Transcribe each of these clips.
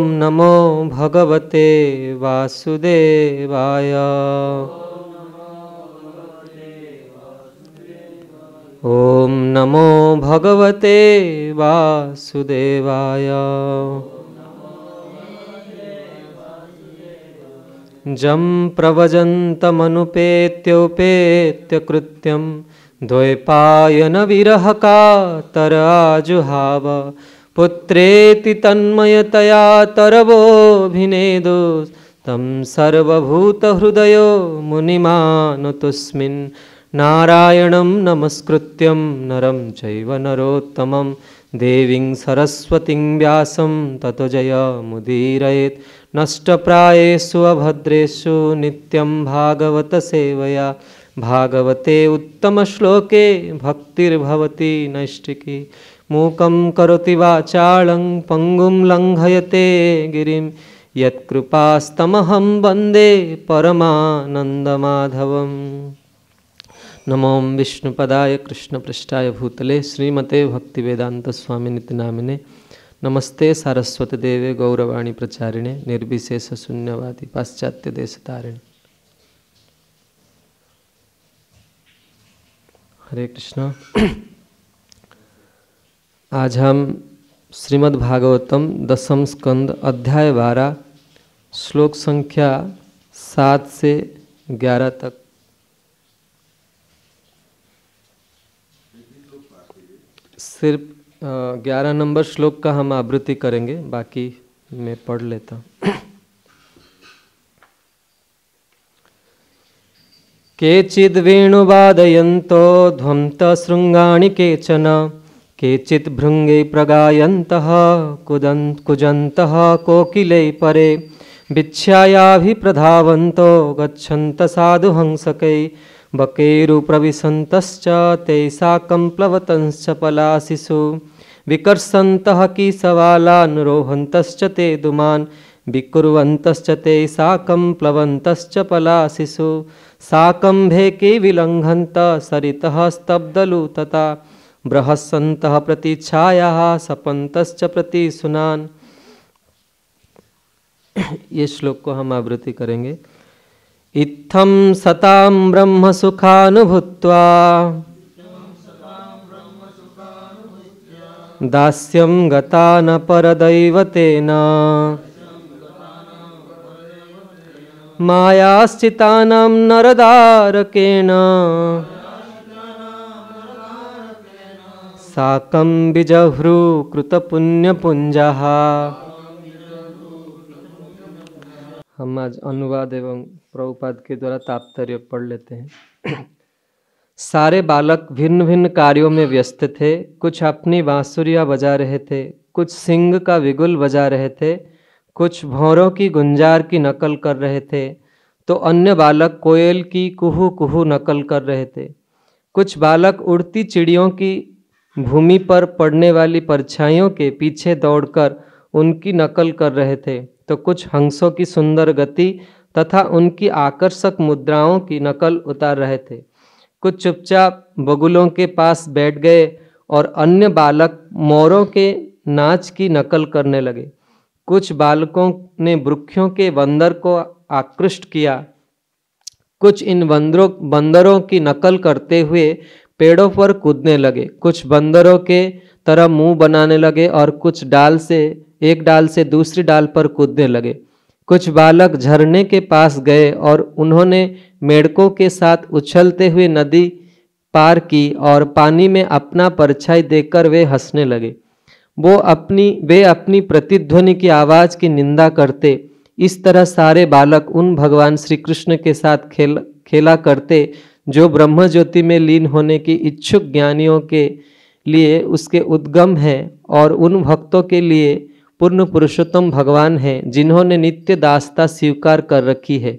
ओम नमो भगवते वासुदेवाय ओम नमो भगवते वासुदेवाय जं प्रवजन्तमनुपेत्योपेत्यकृत्यं द्वैपायनविरहकातराजुहाव पुत्रेति तन्मयतया तरवोऽभिनेदोस् तं सर्वभूतहृदयो मुनिमानुतुस्मिन् नारायणं नमस्कृत्यं नरं चैव नरोत्तमं देवीं सरस्वतीं व्यासं ततो जयमुदीरयेत् नष्टप्रायेषु अभद्रेषु नित्यं भागवतसेवया भागवते उत्तमश्लोके भक्तिर्भवति नैष्टिकी मूकं करोति वाचालं पंगुं लंघयते गिरिं यत्कृपास्तमहं वंदे परमानन्दमाधवम् नमो विष्णुपदाय कृष्णपृष्ठाय भूतले श्रीमते भक्तिवेदान्तस्वामिनितिनामिने नमस्ते सारस्वतदेवे गौरवाणी प्रचारिणे निर्विशेषशून्यवादी पाश्चात्यदेशतारिणे हरे कृष्ण आज हम श्रीमद् भागवतम दसम स्कंद अध्याय बारह श्लोक संख्या सात से ग्यारह तक सिर्फ ग्यारह नंबर श्लोक का हम आवृत्ति करेंगे बाकी मैं पढ़ लेता केचिद वेणुवादयन्तो ध्वंत श्रृंगाणी केचन केचित् भृंगे प्रगायन्तः कुदन् कुजन्तः कोकिले परे भिक्षायाभिप्रधावन्तो गच्छन्त साधुहंसकै बकेरुप्रविशन्तश्च ते साकं प्लवतंश्च पलाशिषु विकर्षन्तः किसवालानुरोहन्तश्च ते दुमान् विकुर्वन्तश्च ते साकं प्लवन्तश्च पलाशिषु साकम्भे के विलङ्घन्त सरितः स्तब्धलुतता बृहस्सत प्रति छाया सपंतश्च प्रति सुनान ये श्लोक को हम आवृत्ति करेंगे इत्थम सता ब्रह्म सुखानुभूत्वा दास्यम गता न परदैवतेन मायाश्चिता नरदारकेण साकं बीजहृकृतपुण्यपुञ्जः हम आज अनुवाद एवं प्रभुपाद के द्वारा तात्पर्य पढ़ लेते हैं सारे बालक भिन्न भिन्न कार्यों में व्यस्त थे कुछ अपनी बांसुरिया बजा रहे थे कुछ सिंह का विगुल बजा रहे थे कुछ भौरों की गुंजार की नकल कर रहे थे तो अन्य बालक कोयल की कुहू कुहू नकल कर रहे थे कुछ बालक उड़ती चिड़ियों की भूमि पर पड़ने वाली परछाइयों के पीछे दौड़कर उनकी नकल कर रहे थे तो कुछ हंसों की सुंदर गति तथा उनकी आकर्षक मुद्राओं की नकल उतार रहे थे कुछ चुपचाप बगुलों के पास बैठ गए और अन्य बालक मोरों के नाच की नकल करने लगे कुछ बालकों ने वृक्षों के बंदर को आकृष्ट किया कुछ इन बंदरों बंदरों की नकल करते हुए पेड़ों पर कूदने लगे कुछ बंदरों के तरह मुंह बनाने लगे और कुछ डाल से एक डाल से दूसरी डाल पर कूदने लगे कुछ बालक झरने के पास गए और उन्होंने मेढकों के साथ उछलते हुए नदी पार की और पानी में अपना परछाई देखकर वे हंसने लगे वो अपनी वे अपनी प्रतिध्वनि की आवाज़ की निंदा करते इस तरह सारे बालक उन भगवान श्री कृष्ण के साथ खेल खेला करते जो ब्रह्म ज्योति में लीन होने की इच्छुक ज्ञानियों के लिए उसके उद्गम है और उन भक्तों के लिए पूर्ण पुरुषोत्तम भगवान है जिन्होंने नित्य दासता स्वीकार कर रखी है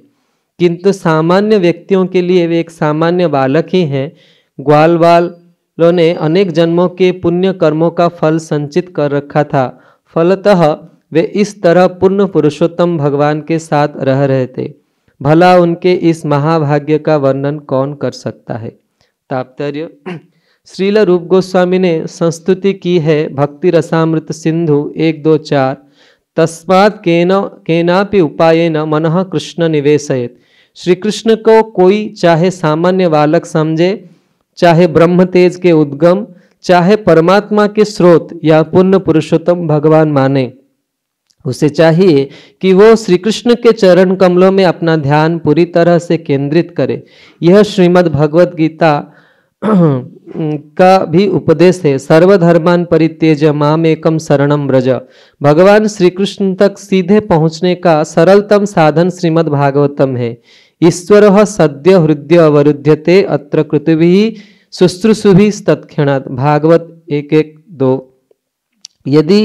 किंतु सामान्य व्यक्तियों के लिए वे एक सामान्य बालक ही हैं ग्वाल बालों ने अनेक जन्मों के पुण्य कर्मों का फल संचित कर रखा था फलतः वे इस तरह पूर्ण पुरुषोत्तम भगवान के साथ रह रहे थे भला उनके इस महाभाग्य का वर्णन कौन कर सकता है तात्पर्य श्रील रूप गोस्वामी ने संस्तुति की है भक्ति रसामृत सिंधु एक दो चार तस्मात केना के उपाय न मन कृष्ण निवेशयत श्री कृष्ण को कोई चाहे सामान्य बालक समझे चाहे ब्रह्म तेज के उद्गम चाहे परमात्मा के स्रोत या पुण्य पुरुषोत्तम भगवान माने उसे चाहिए कि वो श्री कृष्ण के चरण कमलों में अपना ध्यान पूरी तरह से केंद्रित करे यह श्रीमद् भगवत गीता का भी उपदेश है सर्वधर्मान परित्यज माम एकम शरणम व्रज भगवान श्री कृष्ण तक सीधे पहुंचने का सरलतम साधन श्रीमद् भागवतम है ईश्वर सद्य हृदय ते अत्र कृतभि भी तत्क्षणात् भागवत एक एक दो यदि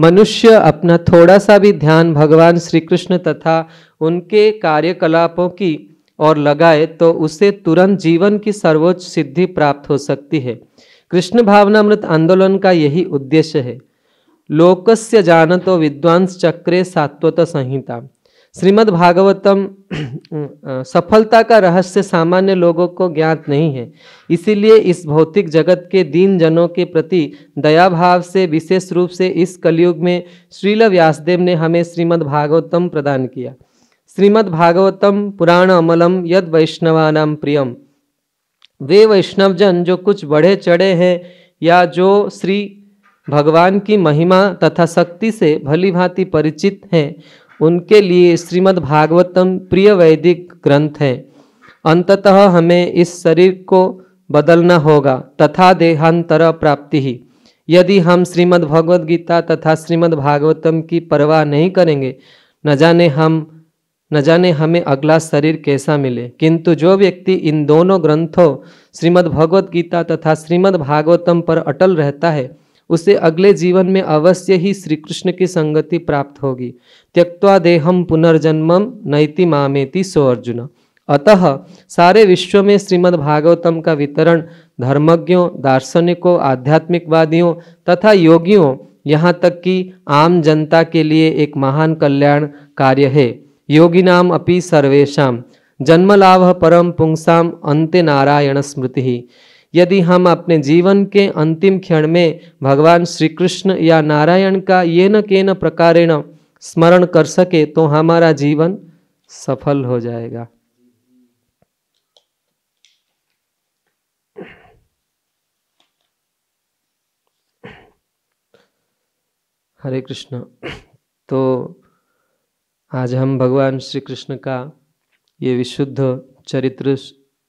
मनुष्य अपना थोड़ा सा भी ध्यान भगवान श्री कृष्ण तथा उनके कार्यकलापों की और लगाए तो उसे तुरंत जीवन की सर्वोच्च सिद्धि प्राप्त हो सकती है कृष्ण भावनामृत आंदोलन का यही उद्देश्य है लोकस्य जानतो विद्वांस चक्रे सात्वत संहिता श्रीमद् भागवतम सफलता का रहस्य सामान्य लोगों को ज्ञात नहीं है इसीलिए इस भौतिक जगत के दीन जनों के प्रति दया भाव से विशेष रूप से इस कलयुग में श्रील व्यासदेव ने हमें श्रीमद् भागवतम प्रदान किया श्रीमद् भागवतम पुराण अमलम यद वैष्णवानाम प्रियम वे वैष्णवजन जो कुछ बढ़े चढ़े हैं या जो श्री भगवान की महिमा तथा शक्ति से भली भांति परिचित हैं उनके लिए श्रीमद् भागवतम प्रिय वैदिक ग्रंथ है अंततः हमें इस शरीर को बदलना होगा तथा देहांतर प्राप्ति ही यदि हम श्रीमद् भगवद गीता तथा श्रीमद् भागवतम की परवाह नहीं करेंगे न जाने हम न जाने हमें अगला शरीर कैसा मिले किंतु जो व्यक्ति इन दोनों ग्रंथों श्रीमद् भगवद गीता तथा श्रीमद् भागवतम पर अटल रहता है उसे अगले जीवन में अवश्य ही श्री कृष्ण की संगति प्राप्त होगी त्यक्ता देहम पुनर्जन्मम नैति मामेति सो अर्जुन अतः सारे विश्व में श्रीमद् भागवतम का वितरण धर्मज्ञों दार्शनिकों आध्यात्मिकवादियों तथा योगियों यहाँ तक कि आम जनता के लिए एक महान कल्याण कार्य है योगिनाम अपि सर्वेशा जन्मलाभ परम पुंसा अंत्य नारायण स्मृति यदि हम अपने जीवन के अंतिम क्षण में भगवान श्री कृष्ण या नारायण का ये न के न प्रकारेण स्मरण कर सके तो हमारा जीवन सफल हो जाएगा हरे कृष्ण तो आज हम भगवान श्री कृष्ण का ये विशुद्ध चरित्र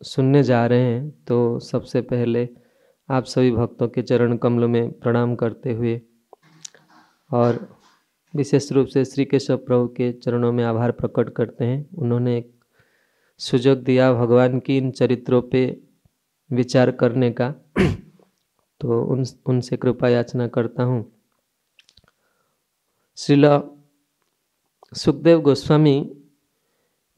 सुनने जा रहे हैं तो सबसे पहले आप सभी भक्तों के चरण कमलों में प्रणाम करते हुए और विशेष रूप से श्री केशव प्रभु के चरणों में आभार प्रकट करते हैं उन्होंने एक सुजग दिया भगवान की इन चरित्रों पे विचार करने का तो उन उनसे कृपा याचना करता हूँ श्रीला सुखदेव गोस्वामी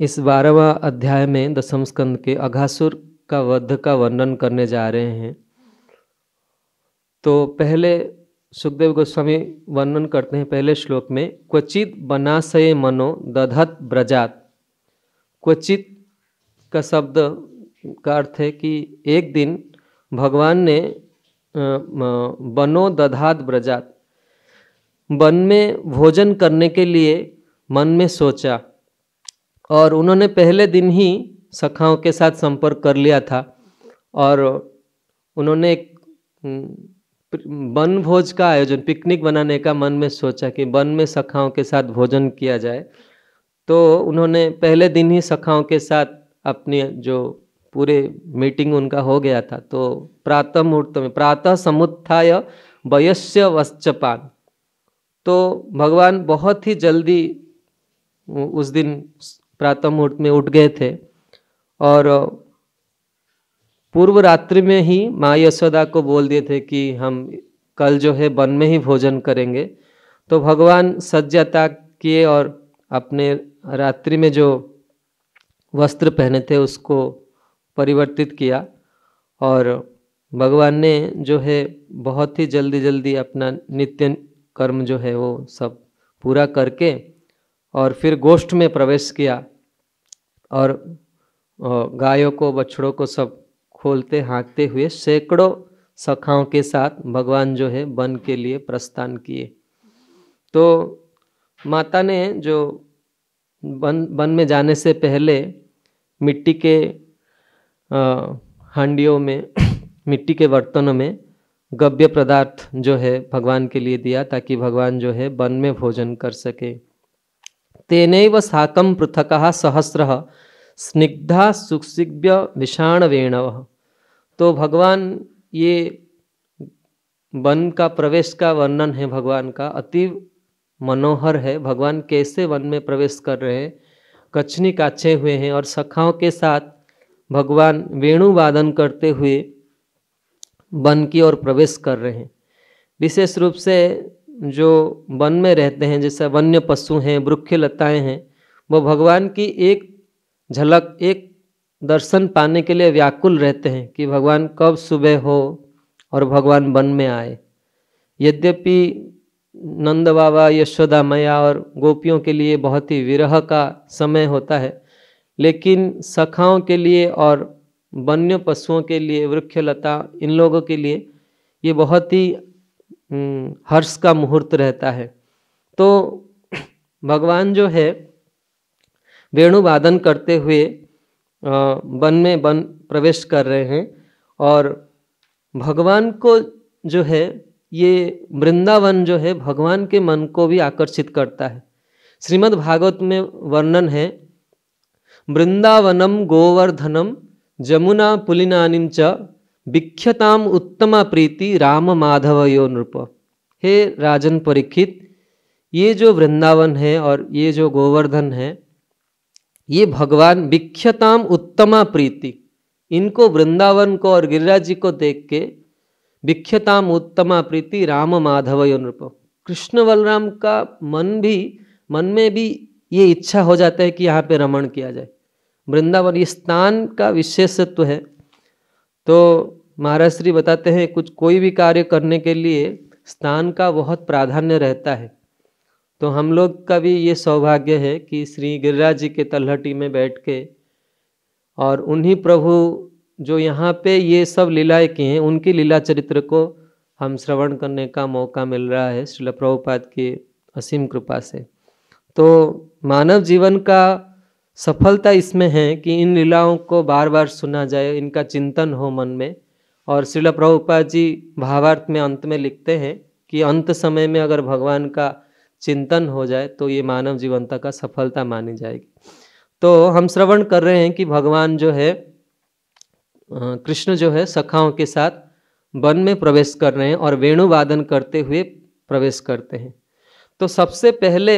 इस बारहवा अध्याय में दसम स्कंद के अघासुर का वध का वर्णन करने जा रहे हैं तो पहले सुखदेव गोस्वामी वर्णन करते हैं पहले श्लोक में क्वचित बनाशय मनो दधत ब्रजात क्वचित का शब्द का अर्थ है कि एक दिन भगवान ने बनो दधात ब्रजात वन में भोजन करने के लिए मन में सोचा और उन्होंने पहले दिन ही सखाओं के साथ संपर्क कर लिया था और उन्होंने एक वन भोज का आयोजन पिकनिक बनाने का मन में सोचा कि वन में सखाओं के साथ भोजन किया जाए तो उन्होंने पहले दिन ही सखाओं के साथ अपनी जो पूरे मीटिंग उनका हो गया था तो प्रातः मुहूर्त में प्रातः समुत्थाय वयस्य वश्चपान तो भगवान बहुत ही जल्दी उस दिन प्रातः मुहूर्त में उठ गए थे और पूर्व रात्रि में ही माँ यशोदा को बोल दिए थे कि हम कल जो है वन में ही भोजन करेंगे तो भगवान सज्जता किए और अपने रात्रि में जो वस्त्र पहने थे उसको परिवर्तित किया और भगवान ने जो है बहुत ही जल्दी जल्दी अपना नित्य कर्म जो है वो सब पूरा करके और फिर गोष्ठ में प्रवेश किया और गायों को बछड़ों को सब खोलते हाँकते हुए सैकड़ों सखाओं के साथ भगवान जो है वन के लिए प्रस्थान किए तो माता ने जो वन वन में जाने से पहले मिट्टी के हांडियों में मिट्टी के बर्तनों में गव्य पदार्थ जो है भगवान के लिए दिया ताकि भगवान जो है वन में भोजन कर सके तेन साक पृथक सहस्र स्निग्धा सुक्सिव्य विषाण वेणव तो भगवान ये वन का प्रवेश का वर्णन है भगवान का अति मनोहर है भगवान कैसे वन में प्रवेश कर रहे हैं कचनी काचे हुए हैं और सखाओं के साथ भगवान वेणु वादन करते हुए वन की ओर प्रवेश कर रहे हैं विशेष रूप से जो वन में रहते हैं जैसे वन्य पशु हैं वृक्ष लताएँ हैं वो भगवान की एक झलक एक दर्शन पाने के लिए व्याकुल रहते हैं कि भगवान कब सुबह हो और भगवान वन में आए यद्यपि नंद बाबा यशोदा मैया और गोपियों के लिए बहुत ही विरह का समय होता है लेकिन सखाओं के लिए और वन्य पशुओं के लिए वृक्ष लता इन लोगों के लिए ये बहुत ही हम्म, हर्ष का मुहूर्त रहता है तो भगवान जो है वेणु वादन करते हुए वन में वन प्रवेश कर रहे हैं और भगवान को जो है ये वृंदावन जो है भगवान के मन को भी आकर्षित करता है श्रीमद् भागवत में वर्णन है वृंदावनम गोवर्धनम जमुना पुलिनानिम च विख्यताम उत्तम प्रीति राम माधव यो नृप हे राजन परीक्षित ये जो वृंदावन है और ये जो गोवर्धन है ये भगवान विख्यताम उत्तमा प्रीति इनको वृंदावन को और गिरिराज जी को देख के विख्यताम उत्तमा प्रीति राम माधव यो नृप कृष्ण बलराम का मन भी मन में भी ये इच्छा हो जाता है कि यहाँ पे रमण किया जाए वृंदावन ये स्थान का विशेषत्व है तो महाराज श्री बताते हैं कुछ कोई भी कार्य करने के लिए स्थान का बहुत प्राधान्य रहता है तो हम लोग का भी ये सौभाग्य है कि श्री गिरिराज जी के तलहटी में बैठ के और उन्हीं प्रभु जो यहाँ पे ये सब लीलाएँ किए हैं उनकी लीला चरित्र को हम श्रवण करने का मौका मिल रहा है श्रील प्रभुपाद की असीम कृपा से तो मानव जीवन का सफलता इसमें है कि इन लीलाओं को बार बार सुना जाए इनका चिंतन हो मन में और श्रील प्रभुपा जी भावार्थ में अंत में लिखते हैं कि अंत समय में अगर भगवान का चिंतन हो जाए तो ये मानव जीवनता का सफलता मानी जाएगी तो हम श्रवण कर रहे हैं कि भगवान जो है कृष्ण जो है सखाओं के साथ वन में प्रवेश कर रहे हैं और वेणुवादन करते हुए प्रवेश करते हैं तो सबसे पहले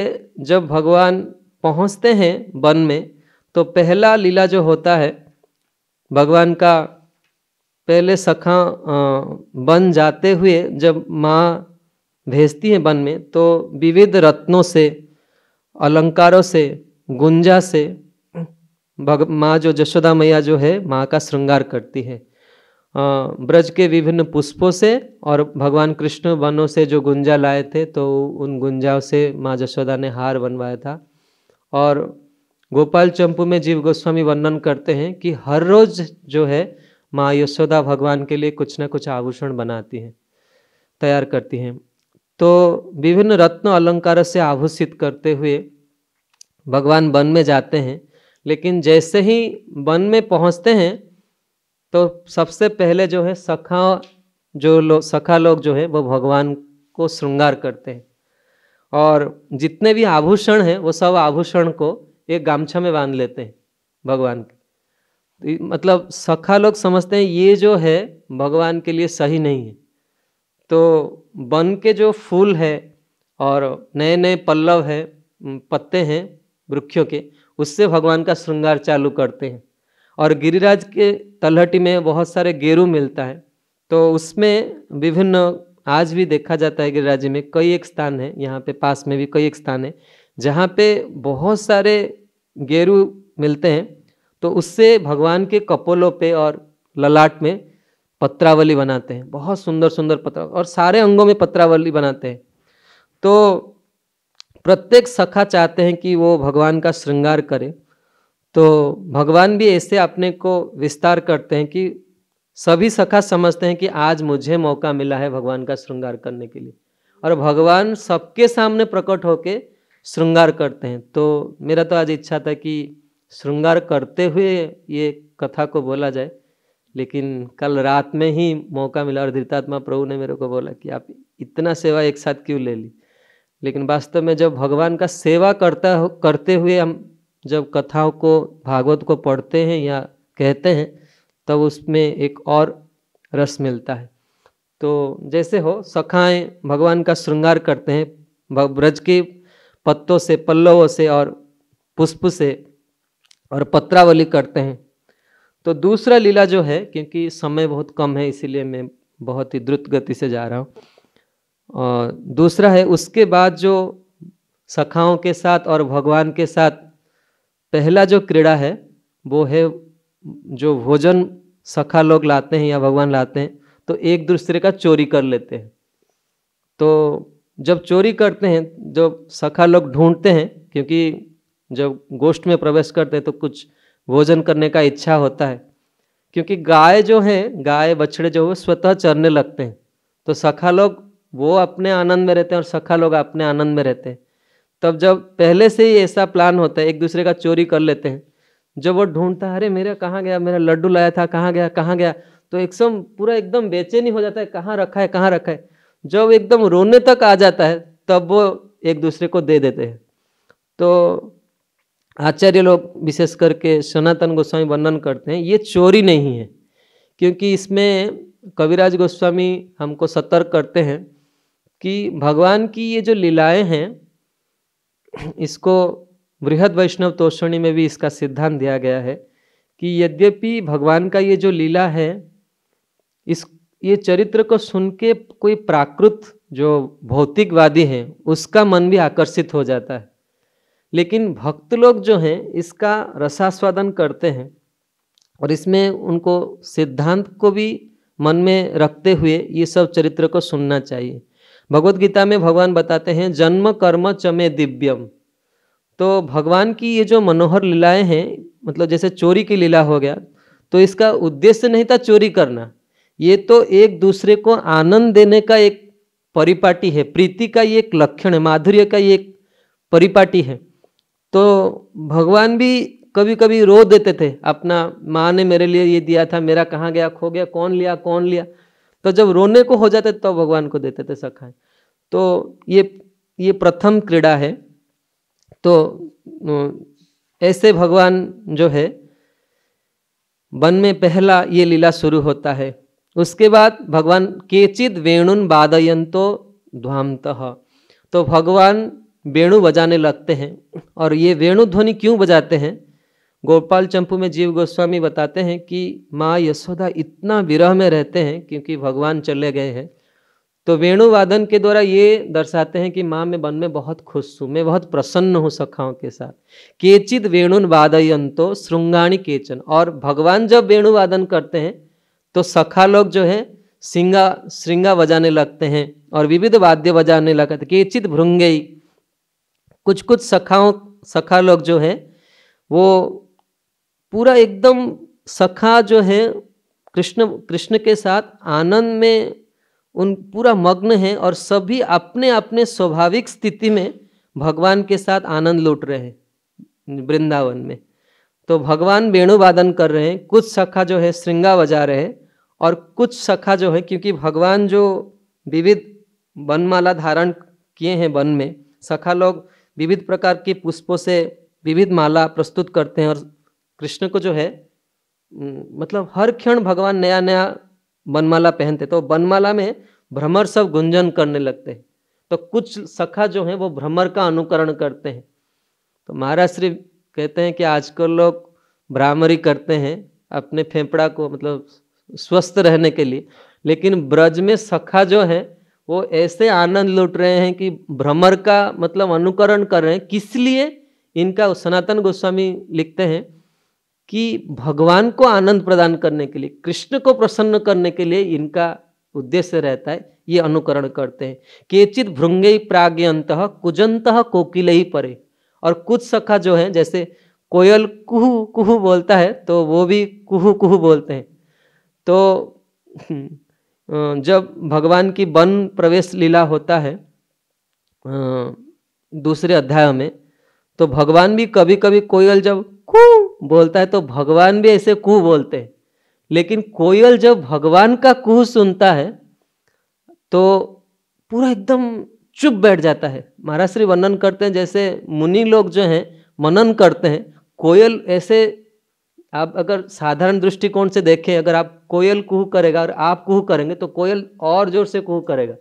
जब भगवान पहुँचते हैं वन में तो पहला लीला जो होता है भगवान का पहले सखा वन जाते हुए जब माँ भेजती है वन में तो विविध रत्नों से अलंकारों से गुंजा से भग माँ जो जशोदा मैया जो है माँ का श्रृंगार करती है ब्रज के विभिन्न पुष्पों से और भगवान कृष्ण वनों से जो गुंजा लाए थे तो उन गुंजाओं से माँ जशोदा ने हार बनवाया था और गोपाल चंपू में जीव गोस्वामी वर्णन करते हैं कि हर रोज जो है माँ यशोदा भगवान के लिए कुछ ना कुछ आभूषण बनाती हैं तैयार करती हैं तो विभिन्न रत्न अलंकार से आभूषित करते हुए भगवान वन में जाते हैं लेकिन जैसे ही वन में पहुँचते हैं तो सबसे पहले जो है सखा जो लोग सखा लोग जो है वो भगवान को श्रृंगार करते हैं और जितने भी आभूषण हैं वो सब आभूषण को एक गामछा में बांध लेते हैं भगवान के तो मतलब सखा लोग समझते हैं ये जो है भगवान के लिए सही नहीं है तो वन के जो फूल है और नए नए पल्लव है पत्ते हैं वृक्षों के उससे भगवान का श्रृंगार चालू करते हैं और गिरिराज के तलहटी में बहुत सारे गेरू मिलता है तो उसमें विभिन्न आज भी देखा जाता है कि राज्य में कई एक स्थान है यहाँ पे पास में भी कई एक स्थान है जहाँ पे बहुत सारे गेरू मिलते हैं तो उससे भगवान के कपोलों पे और ललाट में पत्रावली बनाते हैं बहुत सुंदर सुंदर पत्र और सारे अंगों में पत्रावली बनाते हैं तो प्रत्येक सखा चाहते हैं कि वो भगवान का श्रृंगार करे तो भगवान भी ऐसे अपने को विस्तार करते हैं कि सभी सखा समझते हैं कि आज मुझे मौका मिला है भगवान का श्रृंगार करने के लिए और भगवान सबके सामने प्रकट होके श्रृंगार करते हैं तो मेरा तो आज इच्छा था कि श्रृंगार करते हुए ये कथा को बोला जाए लेकिन कल रात में ही मौका मिला और धृतात्मा प्रभु ने मेरे को बोला कि आप इतना सेवा एक साथ क्यों ले ली लेकिन वास्तव में जब भगवान का सेवा करता करते हुए हम जब कथाओं को भागवत को पढ़ते हैं या कहते हैं तब उसमें एक और रस मिलता है तो जैसे हो सखाएं भगवान का श्रृंगार करते हैं ब्रज के पत्तों से पल्लवों से और पुष्प से और पत्रावली करते हैं तो दूसरा लीला जो है क्योंकि समय बहुत कम है इसीलिए मैं बहुत ही द्रुत गति से जा रहा हूँ और दूसरा है उसके बाद जो सखाओं के साथ और भगवान के साथ पहला जो क्रीड़ा है वो है जो भोजन सखा लोग लाते हैं या भगवान लाते हैं तो एक दूसरे का चोरी कर लेते हैं तो जब चोरी करते हैं जब सखा लोग ढूंढते हैं क्योंकि जब गोष्ठ में प्रवेश करते हैं तो कुछ भोजन करने का इच्छा होता है क्योंकि गाय जो है गाय बछड़े जो है स्वतः चरने लगते हैं तो सखा लोग वो अपने आनंद में रहते हैं और सखा लोग अपने आनंद में रहते हैं तब जब पहले से ही ऐसा प्लान होता है एक दूसरे का चोरी कर लेते हैं जब वो ढूंढता है अरे मेरा कहाँ गया मेरा लड्डू लाया था कहाँ गया कहाँ गया तो एकदम पूरा एकदम बेचैनी हो जाता है कहाँ रखा है कहाँ रखा है जब एकदम रोने तक आ जाता है तब वो एक दूसरे को दे देते हैं तो आचार्य लोग विशेष करके सनातन गोस्वामी वर्णन करते हैं ये चोरी नहीं है क्योंकि इसमें कविराज गोस्वामी हमको सतर्क करते हैं कि भगवान की ये जो लीलाएं हैं इसको बृहद वैष्णव तोषणी में भी इसका सिद्धांत दिया गया है कि यद्यपि भगवान का ये जो लीला है इस ये चरित्र को सुन के कोई प्राकृत जो भौतिकवादी हैं उसका मन भी आकर्षित हो जाता है लेकिन भक्त लोग जो हैं इसका रसास्वादन करते हैं और इसमें उनको सिद्धांत को भी मन में रखते हुए ये सब चरित्र को सुनना चाहिए भगवत गीता में भगवान बताते हैं जन्म कर्म चमे दिव्यम तो भगवान की ये जो मनोहर लीलाएं हैं मतलब जैसे चोरी की लीला हो गया तो इसका उद्देश्य नहीं था चोरी करना ये तो एक दूसरे को आनंद देने का एक परिपाटी है प्रीति का ये एक लक्षण है माधुर्य का ये एक परिपाटी है तो भगवान भी कभी कभी रो देते थे अपना माँ ने मेरे लिए ये दिया था मेरा कहाँ गया खो गया कौन लिया कौन लिया तो जब रोने को हो जाते तब तो भगवान को देते थे सखाए तो ये ये प्रथम क्रीड़ा है तो ऐसे भगवान जो है वन में पहला ये लीला शुरू होता है उसके बाद भगवान केचित वेणुन वादयंतो ध्वामत तो भगवान वेणु बजाने लगते हैं और ये वेणु ध्वनि क्यों बजाते हैं गोपाल चंपू में जीव गोस्वामी बताते हैं कि माँ यशोदा इतना विरह में रहते हैं क्योंकि भगवान चले गए हैं तो वेणुवादन के द्वारा ये दर्शाते हैं कि माँ मैं वन में बहुत खुश हूँ मैं बहुत प्रसन्न हूँ सखाओं के साथ केचित वेणुन वादयंतो श्रृंगाणी केचन और भगवान जब वेणुवादन करते हैं तो सखा लोग जो है सिंगा श्रृंगा बजाने लगते हैं और विविध वाद्य बजाने लगते केचित भृंगई कुछ कुछ सखाओं सखा लोग जो है वो पूरा एकदम सखा जो है कृष्ण कृष्ण के साथ आनंद में उन पूरा मग्न हैं और सभी अपने अपने स्वाभाविक स्थिति में भगवान के साथ आनंद लूट रहे हैं वृंदावन में तो भगवान वेणुवादन कर रहे हैं कुछ सखा जो है श्रृंगा बजा रहे हैं और कुछ सखा जो है क्योंकि भगवान जो विविध वनमाला धारण किए हैं वन में सखा लोग विविध प्रकार के पुष्पों से विविध माला प्रस्तुत करते हैं और कृष्ण को जो है मतलब हर क्षण भगवान नया नया बनमाला पहनते तो बनमाला में भ्रमर सब गुंजन करने लगते हैं तो कुछ सखा जो हैं वो भ्रमर का अनुकरण करते हैं तो महाराज श्री कहते हैं कि आजकल लोग भ्रामरी करते हैं अपने फेफड़ा को मतलब स्वस्थ रहने के लिए लेकिन ब्रज में सखा जो है वो ऐसे आनंद लुट रहे हैं कि भ्रमर का मतलब अनुकरण कर रहे हैं किस लिए इनका सनातन गोस्वामी लिखते हैं कि भगवान को आनंद प्रदान करने के लिए कृष्ण को प्रसन्न करने के लिए इनका उद्देश्य रहता है ये अनुकरण करते हैं केचित भृंगे प्राज्ञंत कुजंत कोकिल ही परे और कुछ सखा जो है जैसे कोयल कुहू कुहू बोलता है तो वो भी कुहू कुहू बोलते हैं तो हम्म, जब भगवान की वन प्रवेश लीला होता है दूसरे अध्याय में तो भगवान भी कभी कभी कोयल जब कु बोलता है तो भगवान भी ऐसे कु बोलते हैं लेकिन कोयल जब भगवान का कु सुनता है तो पूरा एकदम चुप बैठ जाता है महाराज श्री वर्णन करते हैं जैसे मुनि लोग जो हैं मनन करते हैं कोयल ऐसे आप अगर साधारण दृष्टिकोण से देखें अगर आप कोयल कुह करेगा और आप कुह करेंगे तो कोयल और जोर से कुह करेगा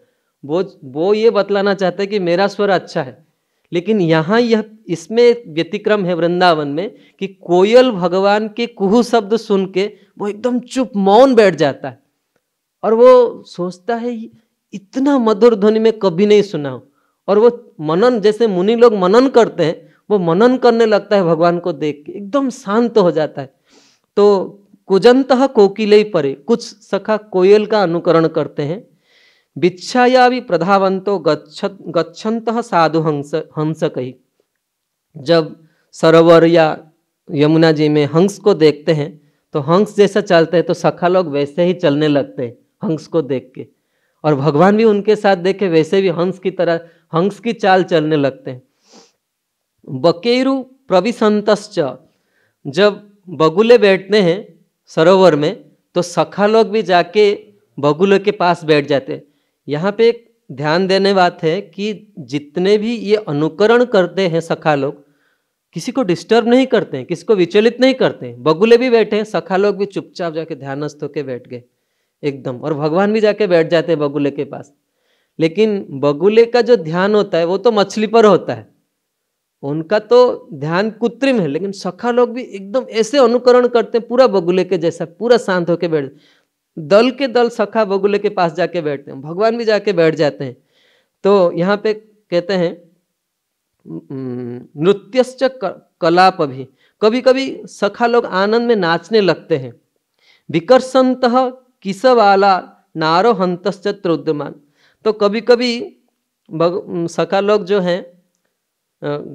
वो वो ये बतलाना चाहते हैं कि मेरा स्वर अच्छा है लेकिन यहाँ यह इसमें व्यतिक्रम है वृंदावन में कि कोयल भगवान के कुहू शब्द सुन के वो एकदम चुप मौन बैठ जाता है और वो सोचता है इतना मधुर ध्वनि में कभी नहीं सुना हो और वो मनन जैसे मुनि लोग मनन करते हैं वो मनन करने लगता है भगवान को देख के एकदम शांत हो जाता है तो कुजंत कोकिले परे कुछ सखा कोयल का अनुकरण करते हैं भिक्षाया भी प्रधावंतो गच्छत गच्छंत साधु हंस हंस कही जब सरोवर या यमुना जी में हंस को देखते हैं तो हंस जैसा चलते हैं तो सखा लोग वैसे ही चलने लगते हैं हंस को देख के और भगवान भी उनके साथ देखे वैसे भी हंस की तरह हंस की चाल चलने लगते हैं बकेरु प्रविसंतश्च जब बगुले बैठते हैं सरोवर में तो सखा लोग भी जाके बगुलों के पास बैठ जाते हैं यहाँ पे एक ध्यान देने बात है कि जितने भी ये अनुकरण करते हैं सखा लोग किसी को डिस्टर्ब नहीं करते हैं किसी को विचलित नहीं करते हैं बगुले भी बैठे हैं सखा लोग भी चुपचाप जाके ध्यानस्थ होकर बैठ गए एकदम और भगवान भी जाके बैठ जाते हैं बगुले के पास लेकिन बगुले का जो ध्यान होता है वो तो मछली पर होता है उनका तो ध्यान कृत्रिम है लेकिन सखा लोग भी एकदम ऐसे अनुकरण करते हैं पूरा बगुले के जैसा पूरा शांत होकर बैठ दल के दल सखा बगुले के पास जाके बैठते हैं भगवान भी जाके बैठ जाते हैं तो यहाँ पे कहते हैं नृत्यश्च कलाप भी कभी कभी सखा लोग आनंद में नाचने लगते हैं विकर्षंत किसवाला नारो हंतश्च त्रोद्यमान तो कभी कभी सखा लोग जो हैं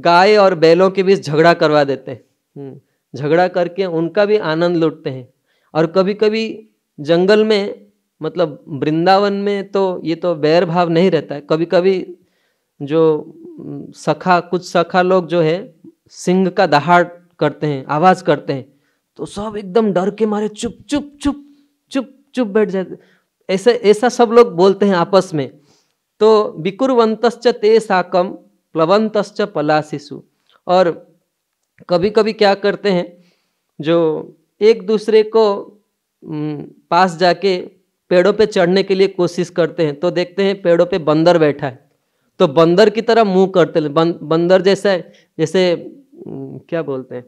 गाय और बैलों के बीच झगड़ा करवा देते हैं हम्म, झगड़ा करके उनका भी आनंद लूटते हैं और कभी कभी जंगल में मतलब वृंदावन में तो ये तो बैर भाव नहीं रहता है कभी कभी जो सखा कुछ सखा लोग जो है सिंह का दहाड़ करते हैं आवाज़ करते हैं तो सब एकदम डर के मारे चुप चुप चुप चुप चुप बैठ जाते ऐसे ऐसा सब लोग बोलते हैं आपस में तो विकुरवंतश्च ते साकम प्लवंतश्च पलाशिशु और कभी कभी क्या करते हैं जो एक दूसरे को पास जाके पेड़ों पे चढ़ने के लिए कोशिश करते हैं तो देखते हैं पेड़ों पे बंदर बैठा है तो बंदर की तरह मुंह करते हैं बं, बंदर जैसा है जैसे क्या बोलते हैं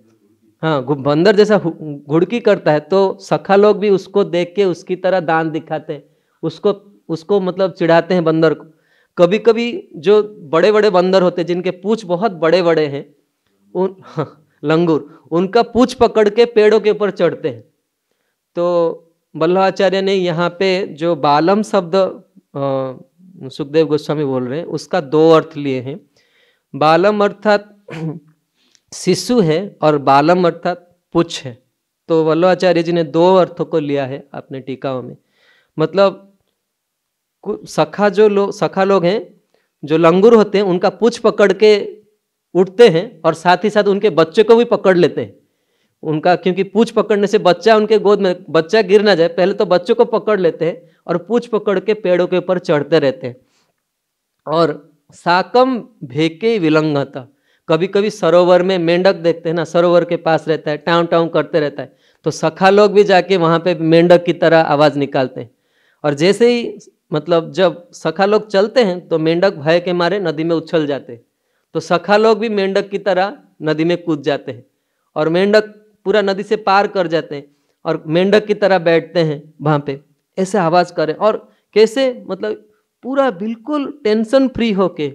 हाँ बंदर जैसा घुड़की करता है तो सखा लोग भी उसको देख के उसकी तरह दान दिखाते हैं उसको उसको मतलब चिढ़ाते हैं बंदर को कभी कभी जो बड़े बड़े बंदर होते हैं जिनके पूछ बहुत बड़े बड़े हैं उन हाँ, लंगूर उनका पूछ पकड़ के पेड़ों के ऊपर चढ़ते हैं तो वल्लभाचार्य ने यहाँ पे जो बालम शब्द सुखदेव गोस्वामी बोल रहे हैं उसका दो अर्थ लिए हैं बालम अर्थात शिशु है और बालम अर्थात पुछ है तो वल्लभाचार्य जी ने दो अर्थों को लिया है अपने टीकाओं में मतलब सखा जो लोग सखा लोग हैं जो लंगूर होते हैं उनका पूछ पकड़ के उठते हैं और साथ ही साथ उनके बच्चे को भी पकड़ लेते हैं उनका क्योंकि पूछ पकड़ने से बच्चा उनके गोद में बच्चा गिर ना जाए पहले तो बच्चों को पकड़ लेते हैं और पूछ पकड़ के पेड़ों के ऊपर चढ़ते रहते हैं और साकम भेके विलंगता कभी कभी सरोवर में मेंढक देखते हैं ना सरोवर के पास रहता है टाउन टाउन करते रहता है तो सखा लोग भी जाके वहाँ पे मेंढक की तरह आवाज़ निकालते हैं और जैसे ही मतलब जब सखा लोग चलते हैं तो मेंढक भय के मारे नदी में उछल जाते हैं तो सखा लोग भी मेंढक की तरह नदी में कूद जाते हैं और मेंढक पूरा नदी से पार कर जाते हैं और मेंढक की तरह बैठते हैं वहाँ पे ऐसे आवाज करें और कैसे मतलब पूरा बिल्कुल टेंशन फ्री होके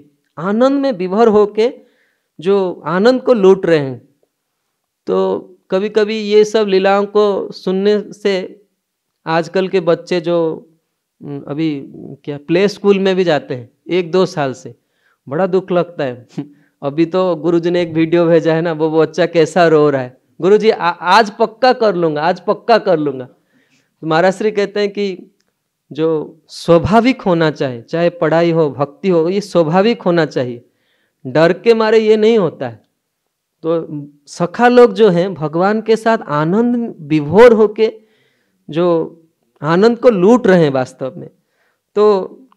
आनंद में विभर होके जो आनंद को लूट रहे हैं तो कभी कभी ये सब लीलाओं को सुनने से आजकल के बच्चे जो अभी क्या प्ले स्कूल में भी जाते हैं एक दो साल से बड़ा दुख लगता है अभी तो गुरुजी ने एक वीडियो भेजा है ना वो बच्चा कैसा रो रहा है गुरु जी आ, आज पक्का कर लूँगा आज पक्का कर लूँगा तो महाराज श्री कहते हैं कि जो स्वाभाविक होना चाहिए चाहे पढ़ाई हो भक्ति हो ये स्वाभाविक होना चाहिए डर के मारे ये नहीं होता है तो सखा लोग जो हैं भगवान के साथ आनंद विभोर होके जो आनंद को लूट रहे हैं वास्तव में तो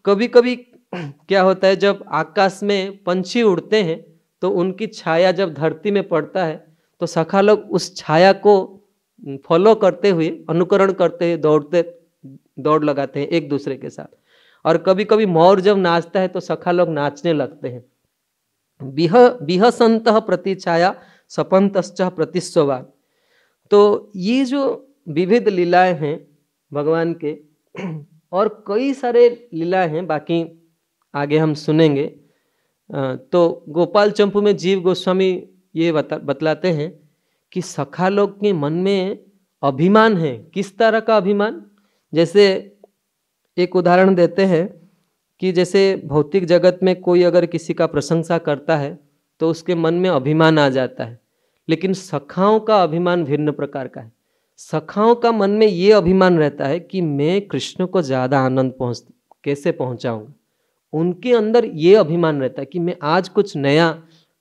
कभी कभी क्या होता है जब आकाश में पंछी उड़ते हैं तो उनकी छाया जब धरती में पड़ता है तो सखा लोग उस छाया को फॉलो करते हुए अनुकरण करते हुए दौड़ते दौड़ लगाते हैं एक दूसरे के साथ और कभी कभी मौर जब नाचता है तो सखा लोग नाचने लगते हैं बिह संत प्रति छाया प्रति प्रतिस्वभा तो ये जो विविध लीलाएं हैं भगवान के और कई सारे लीलाएं हैं बाकी आगे हम सुनेंगे तो गोपाल चंपू में जीव गोस्वामी ये बतलाते हैं कि सखा लोग के मन में अभिमान है किस तरह का अभिमान जैसे एक उदाहरण देते हैं कि जैसे भौतिक जगत में कोई अगर किसी का प्रशंसा करता है तो उसके मन में अभिमान आ जाता है लेकिन सखाओं का अभिमान भिन्न प्रकार का है सखाओं का मन में ये अभिमान रहता है कि मैं कृष्ण को ज़्यादा आनंद पहुँच कैसे पहुँचाऊँगा उनके अंदर ये अभिमान रहता है कि मैं आज कुछ नया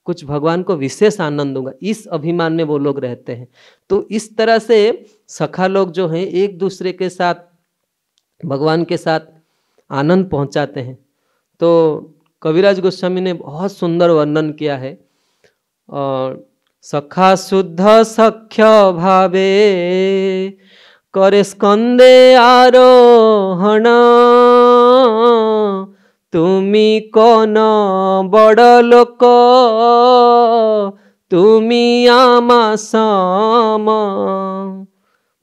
कुछ भगवान को विशेष आनंद दूंगा इस अभिमान में वो लोग रहते हैं तो इस तरह से सखा लोग जो हैं एक दूसरे के साथ भगवान के साथ आनंद पहुंचाते हैं तो कविराज गोस्वामी ने बहुत सुंदर वर्णन किया है और सखा शुद्ध सख्य भावे करे स्कंदे आरोहण তুমি কোন বড় লোক তুমি आमासाम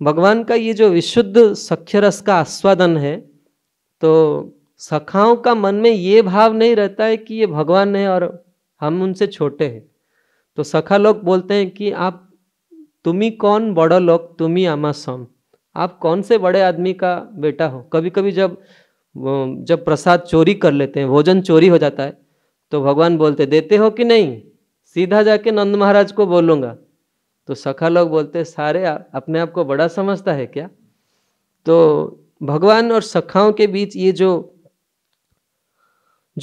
भगवान का ये जो विशुद्ध सख्य रस का आस्वादन है तो सखाओं का मन में ये भाव नहीं रहता है कि ये भगवान है और हम उनसे छोटे हैं तो सखा लोग बोलते हैं कि आप तुम्ही कौन बड़ा लोग तुम्ही सम आप कौन से बड़े आदमी का बेटा हो कभी कभी जब जब प्रसाद चोरी कर लेते हैं भोजन चोरी हो जाता है तो भगवान बोलते देते हो कि नहीं सीधा जाके नंद महाराज को बोलूँगा तो सखा लोग बोलते सारे अपने आप को बड़ा समझता है क्या तो भगवान और सखाओं के बीच ये जो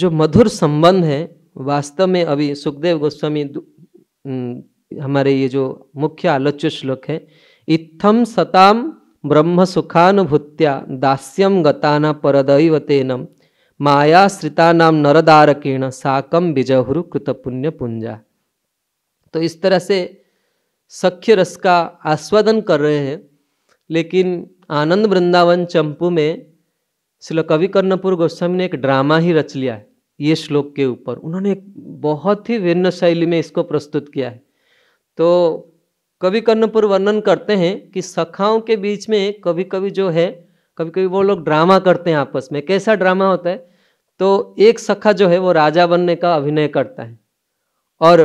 जो मधुर संबंध है वास्तव में अभी सुखदेव गोस्वामी हमारे ये जो मुख्य आलोच्य श्लोक है इत्थम सताम ब्रह्म सुखानुभूत्या दास्यम गताना परदैवतेन मायाश्रितानाम नरदारकेण साकम बीजहुरु कृतपुण्य पुंजा तो इस तरह से सख्य रस का आस्वादन कर रहे हैं लेकिन आनंद वृंदावन चंपू में श्री कवि कर्णपुर गोस्वामी ने एक ड्रामा ही रच लिया है ये श्लोक के ऊपर उन्होंने बहुत ही भिन्न शैली में इसको प्रस्तुत किया है तो कभी कर्णपुर वर्णन करते हैं कि सखाओं के बीच में कभी कभी जो है कभी कभी वो लोग ड्रामा करते हैं आपस में कैसा ड्रामा होता है तो एक सखा जो है वो राजा बनने का अभिनय करता है और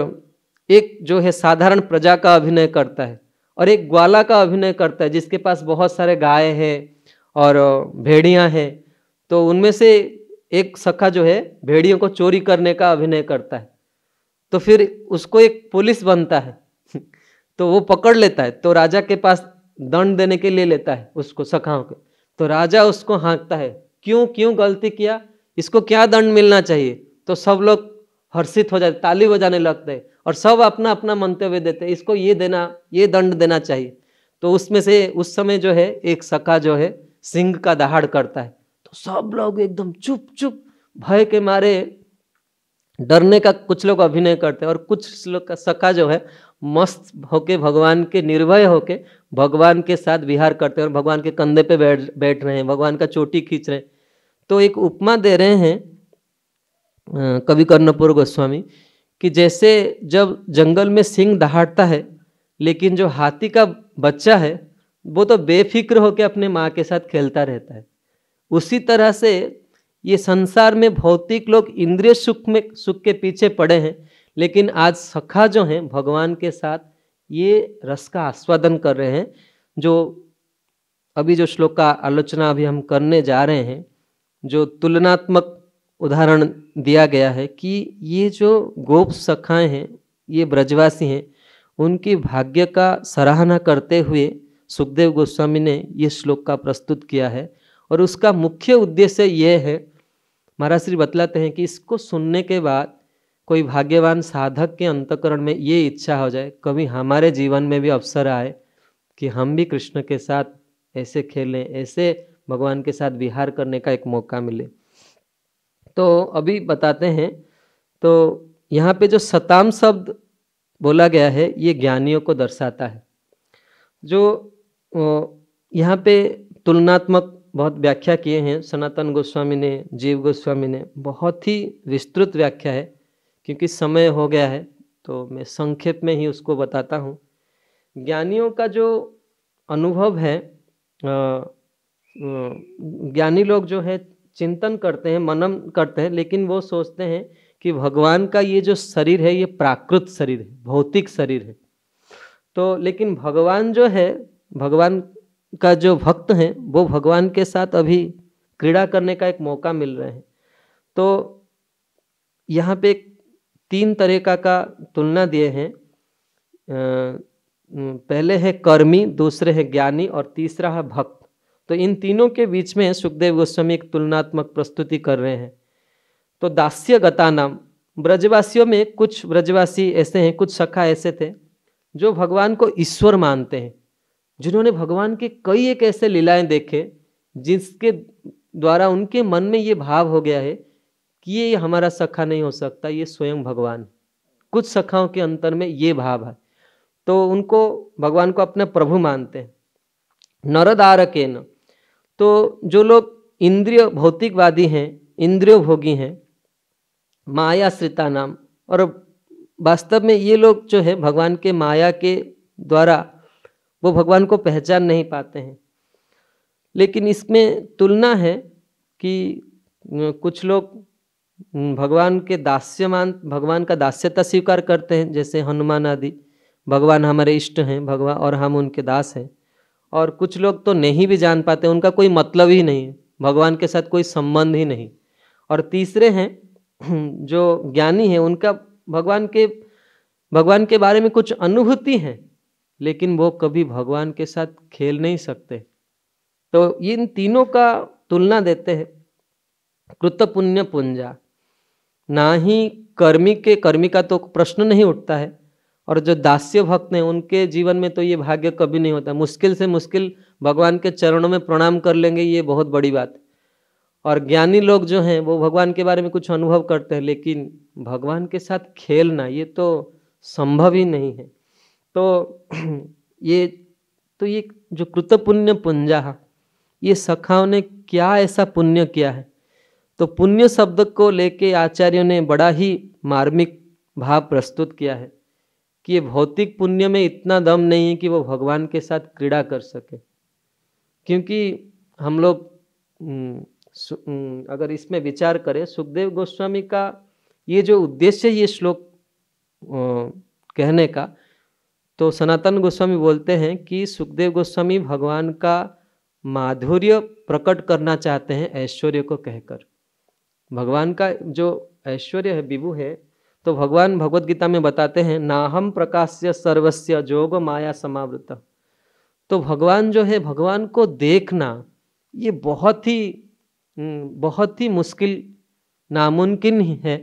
एक जो है साधारण प्रजा का अभिनय करता है और एक ग्वाला का अभिनय करता है जिसके पास बहुत सारे गाय है और भेड़ियाँ हैं तो उनमें से एक सखा जो है भेड़ियों को चोरी करने का अभिनय करता है तो फिर उसको एक पुलिस बनता है तो वो पकड़ लेता है तो राजा के पास दंड देने के लिए लेता है उसको सखाओं के तो राजा उसको हाँकता है क्यों क्यों गलती किया इसको क्या दंड मिलना चाहिए तो सब लोग हर्षित हो जाते ताली बजाने लगते हैं और सब अपना अपना मंतव्य देते हैं इसको ये देना ये दंड देना चाहिए तो उसमें से उस समय जो है एक सखा जो है सिंह का दहाड़ करता है तो सब लोग एकदम चुप चुप भय के मारे डरने का कुछ लोग अभिनय करते हैं और कुछ लोग का सखा जो है मस्त होके भगवान के निर्भय होके भगवान के साथ विहार करते हैं और भगवान के कंधे पे बैठ बैठ रहे हैं भगवान का चोटी खींच रहे हैं तो एक उपमा दे रहे हैं कवि कर्णपुर गोस्वामी कि जैसे जब जंगल में सिंह दहाड़ता है लेकिन जो हाथी का बच्चा है वो तो बेफिक्र होकर अपने माँ के साथ खेलता रहता है उसी तरह से ये संसार में भौतिक लोग इंद्रिय सुख में सुख के पीछे पड़े हैं लेकिन आज सखा जो हैं भगवान के साथ ये रस का आस्वादन कर रहे हैं जो अभी जो श्लोक का आलोचना अभी हम करने जा रहे हैं जो तुलनात्मक उदाहरण दिया गया है कि ये जो गोप सखाएं हैं ये ब्रजवासी हैं उनकी भाग्य का सराहना करते हुए सुखदेव गोस्वामी ने ये श्लोक का प्रस्तुत किया है और उसका मुख्य उद्देश्य यह है महाराज श्री बतलाते हैं कि इसको सुनने के बाद कोई भाग्यवान साधक के अंतकरण में ये इच्छा हो जाए कभी हमारे जीवन में भी अवसर आए कि हम भी कृष्ण के साथ ऐसे खेलें ऐसे भगवान के साथ विहार करने का एक मौका मिले तो अभी बताते हैं तो यहाँ पे जो सताम शब्द बोला गया है ये ज्ञानियों को दर्शाता है जो यहाँ पे तुलनात्मक बहुत व्याख्या किए हैं सनातन गोस्वामी ने जीव गोस्वामी ने बहुत ही विस्तृत व्याख्या है क्योंकि समय हो गया है तो मैं संक्षेप में ही उसको बताता हूँ ज्ञानियों का जो अनुभव है ज्ञानी लोग जो है चिंतन करते हैं मनन करते हैं लेकिन वो सोचते हैं कि भगवान का ये जो शरीर है ये प्राकृत शरीर है भौतिक शरीर है तो लेकिन भगवान जो है भगवान का जो भक्त हैं वो भगवान के साथ अभी क्रीड़ा करने का एक मौका मिल रहे हैं तो यहाँ पे तीन तरीका का तुलना दिए हैं पहले है कर्मी दूसरे है ज्ञानी और तीसरा है भक्त तो इन तीनों के बीच में सुखदेव गोस्वामी एक तुलनात्मक प्रस्तुति कर रहे हैं तो दास्य गता नाम ब्रजवासियों में कुछ ब्रजवासी ऐसे हैं कुछ सखा ऐसे थे जो भगवान को ईश्वर मानते हैं जिन्होंने भगवान के कई एक ऐसे लीलाएं देखे जिसके द्वारा उनके मन में ये भाव हो गया है कि ये हमारा सखा नहीं हो सकता ये स्वयं भगवान कुछ सखाओं के अंतर में ये भाव है तो उनको भगवान को अपने प्रभु मानते हैं नरदारकेन तो जो लोग इंद्रिय भौतिकवादी हैं इंद्रिय भोगी हैं श्रिता नाम और वास्तव में ये लोग जो है भगवान के माया के द्वारा वो भगवान को पहचान नहीं पाते हैं लेकिन इसमें तुलना है कि कुछ लोग भगवान के दास्यमान भगवान का दास्यता स्वीकार करते हैं जैसे हनुमान आदि भगवान हमारे इष्ट हैं भगवान और हम उनके दास हैं और कुछ लोग तो नहीं भी जान पाते उनका कोई मतलब ही नहीं भगवान के साथ कोई संबंध ही नहीं और तीसरे हैं जो ज्ञानी हैं उनका भगवान के भगवान के बारे में कुछ अनुभूति है लेकिन वो कभी भगवान के साथ खेल नहीं सकते तो इन तीनों का तुलना देते हैं कृत पुण्य पुंजा ना ही कर्मी के कर्मी का तो प्रश्न नहीं उठता है और जो दास्य भक्त हैं उनके जीवन में तो ये भाग्य कभी नहीं होता मुश्किल से मुश्किल भगवान के चरणों में प्रणाम कर लेंगे ये बहुत बड़ी बात और ज्ञानी लोग जो हैं वो भगवान के बारे में कुछ अनुभव करते हैं लेकिन भगवान के साथ खेलना ये तो संभव ही नहीं है तो ये तो ये जो कृत पुण्य पुंजा ये सखाओं ने क्या ऐसा पुण्य किया है तो पुण्य शब्द को लेके आचार्यों ने बड़ा ही मार्मिक भाव प्रस्तुत किया है कि ये भौतिक पुण्य में इतना दम नहीं है कि वो भगवान के साथ क्रीड़ा कर सके क्योंकि हम लोग अगर इसमें विचार करें सुखदेव गोस्वामी का ये जो उद्देश्य ये श्लोक कहने का तो सनातन गोस्वामी बोलते हैं कि सुखदेव गोस्वामी भगवान का माधुर्य प्रकट करना चाहते हैं ऐश्वर्य को कहकर भगवान का जो ऐश्वर्य है विभु है तो भगवान भगवत गीता में बताते हैं नाहम प्रकाश्य सर्वस्य जोग माया समावृत तो भगवान जो है भगवान को देखना ये बहुत ही बहुत ही मुश्किल नामुमकिन है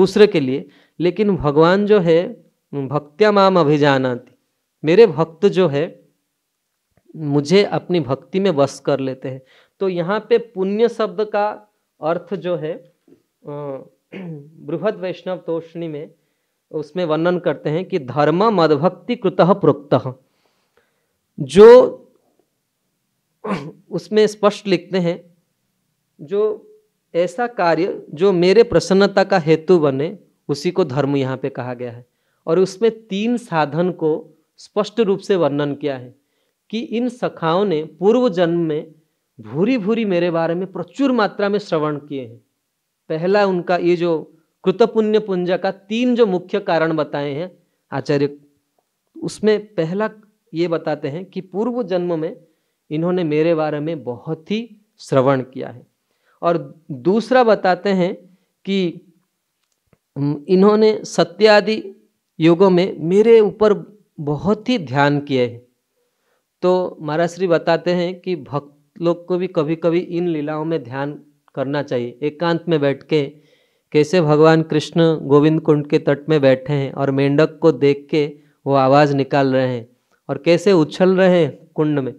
दूसरे के लिए लेकिन भगवान जो है भक्त्या माम अभिजानाती मेरे भक्त जो है मुझे अपनी भक्ति में वश कर लेते हैं तो यहाँ पे पुण्य शब्द का अर्थ जो है बृहद वैष्णव तोषणी में उसमें वर्णन करते हैं कि धर्म मदभक्ति कृत प्रोक्त जो उसमें स्पष्ट लिखते हैं जो ऐसा कार्य जो मेरे प्रसन्नता का हेतु बने उसी को धर्म यहाँ पे कहा गया है और उसमें तीन साधन को स्पष्ट रूप से वर्णन किया है कि इन सखाओं ने पूर्व जन्म में भूरी भूरी मेरे बारे में प्रचुर मात्रा में श्रवण किए हैं पहला उनका ये जो कृतपुण्य पुंज का तीन जो मुख्य कारण बताए हैं आचार्य उसमें पहला ये बताते हैं कि पूर्व जन्म में इन्होंने मेरे बारे में बहुत ही श्रवण किया है और दूसरा बताते हैं कि हम्म, इन्होंने सत्यादि योगों में मेरे ऊपर बहुत ही ध्यान किए हैं तो महाराज श्री बताते हैं कि भक्त लोग को भी कभी कभी इन लीलाओं में ध्यान करना चाहिए एकांत में बैठ के कैसे भगवान कृष्ण गोविंद कुंड के तट में बैठे हैं और मेंढक को देख के वो आवाज़ निकाल रहे हैं और कैसे उछल रहे हैं कुंड में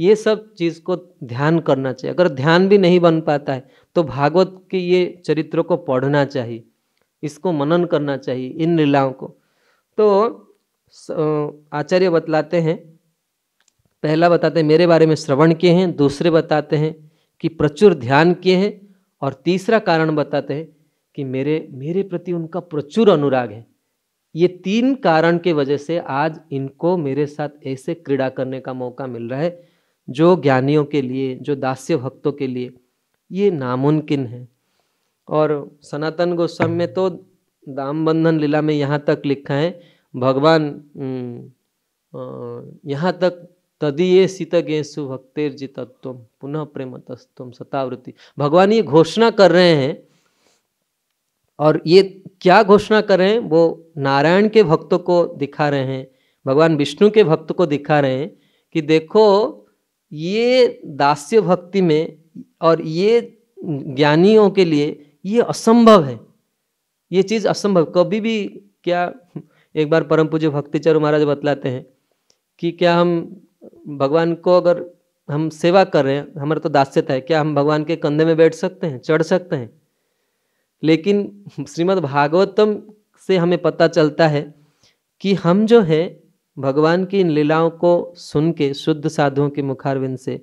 ये सब चीज़ को ध्यान करना चाहिए अगर ध्यान भी नहीं बन पाता है तो भागवत के ये चरित्रों को पढ़ना चाहिए इसको मनन करना चाहिए इन लीलाओं को तो आचार्य बतलाते हैं पहला बताते हैं मेरे बारे में श्रवण किए हैं दूसरे बताते हैं कि प्रचुर ध्यान किए हैं और तीसरा कारण बताते हैं कि मेरे मेरे प्रति उनका प्रचुर अनुराग है ये तीन कारण के वजह से आज इनको मेरे साथ ऐसे क्रीड़ा करने का मौका मिल रहा है जो ज्ञानियों के लिए जो दास्य भक्तों के लिए ये नामुमकिन है और सनातन गोस्वामी में तो दाम बंधन लीला में यहाँ तक लिखा है भगवान यहाँ तक तदीय शीतगेशु भक्तिर तत्व पुनः प्रेम तस्व सतावृत्ति भगवान ये घोषणा कर रहे हैं और ये क्या घोषणा कर रहे हैं वो नारायण के भक्तों को दिखा रहे हैं भगवान विष्णु के भक्त को दिखा रहे हैं कि देखो ये दास्य भक्ति में और ये ज्ञानियों के लिए ये असंभव है ये चीज़ असंभव कभी भी क्या एक बार परम पूज्य भक्तिचार्य महाराज बतलाते हैं कि क्या हम भगवान को अगर हम सेवा कर रहे हैं हमारा तो दास्यता है क्या हम भगवान के कंधे में बैठ सकते हैं चढ़ सकते हैं लेकिन श्रीमद् भागवतम से हमें पता चलता है कि हम जो है भगवान की इन लीलाओं को सुन के शुद्ध साधुओं के मुखारविंद से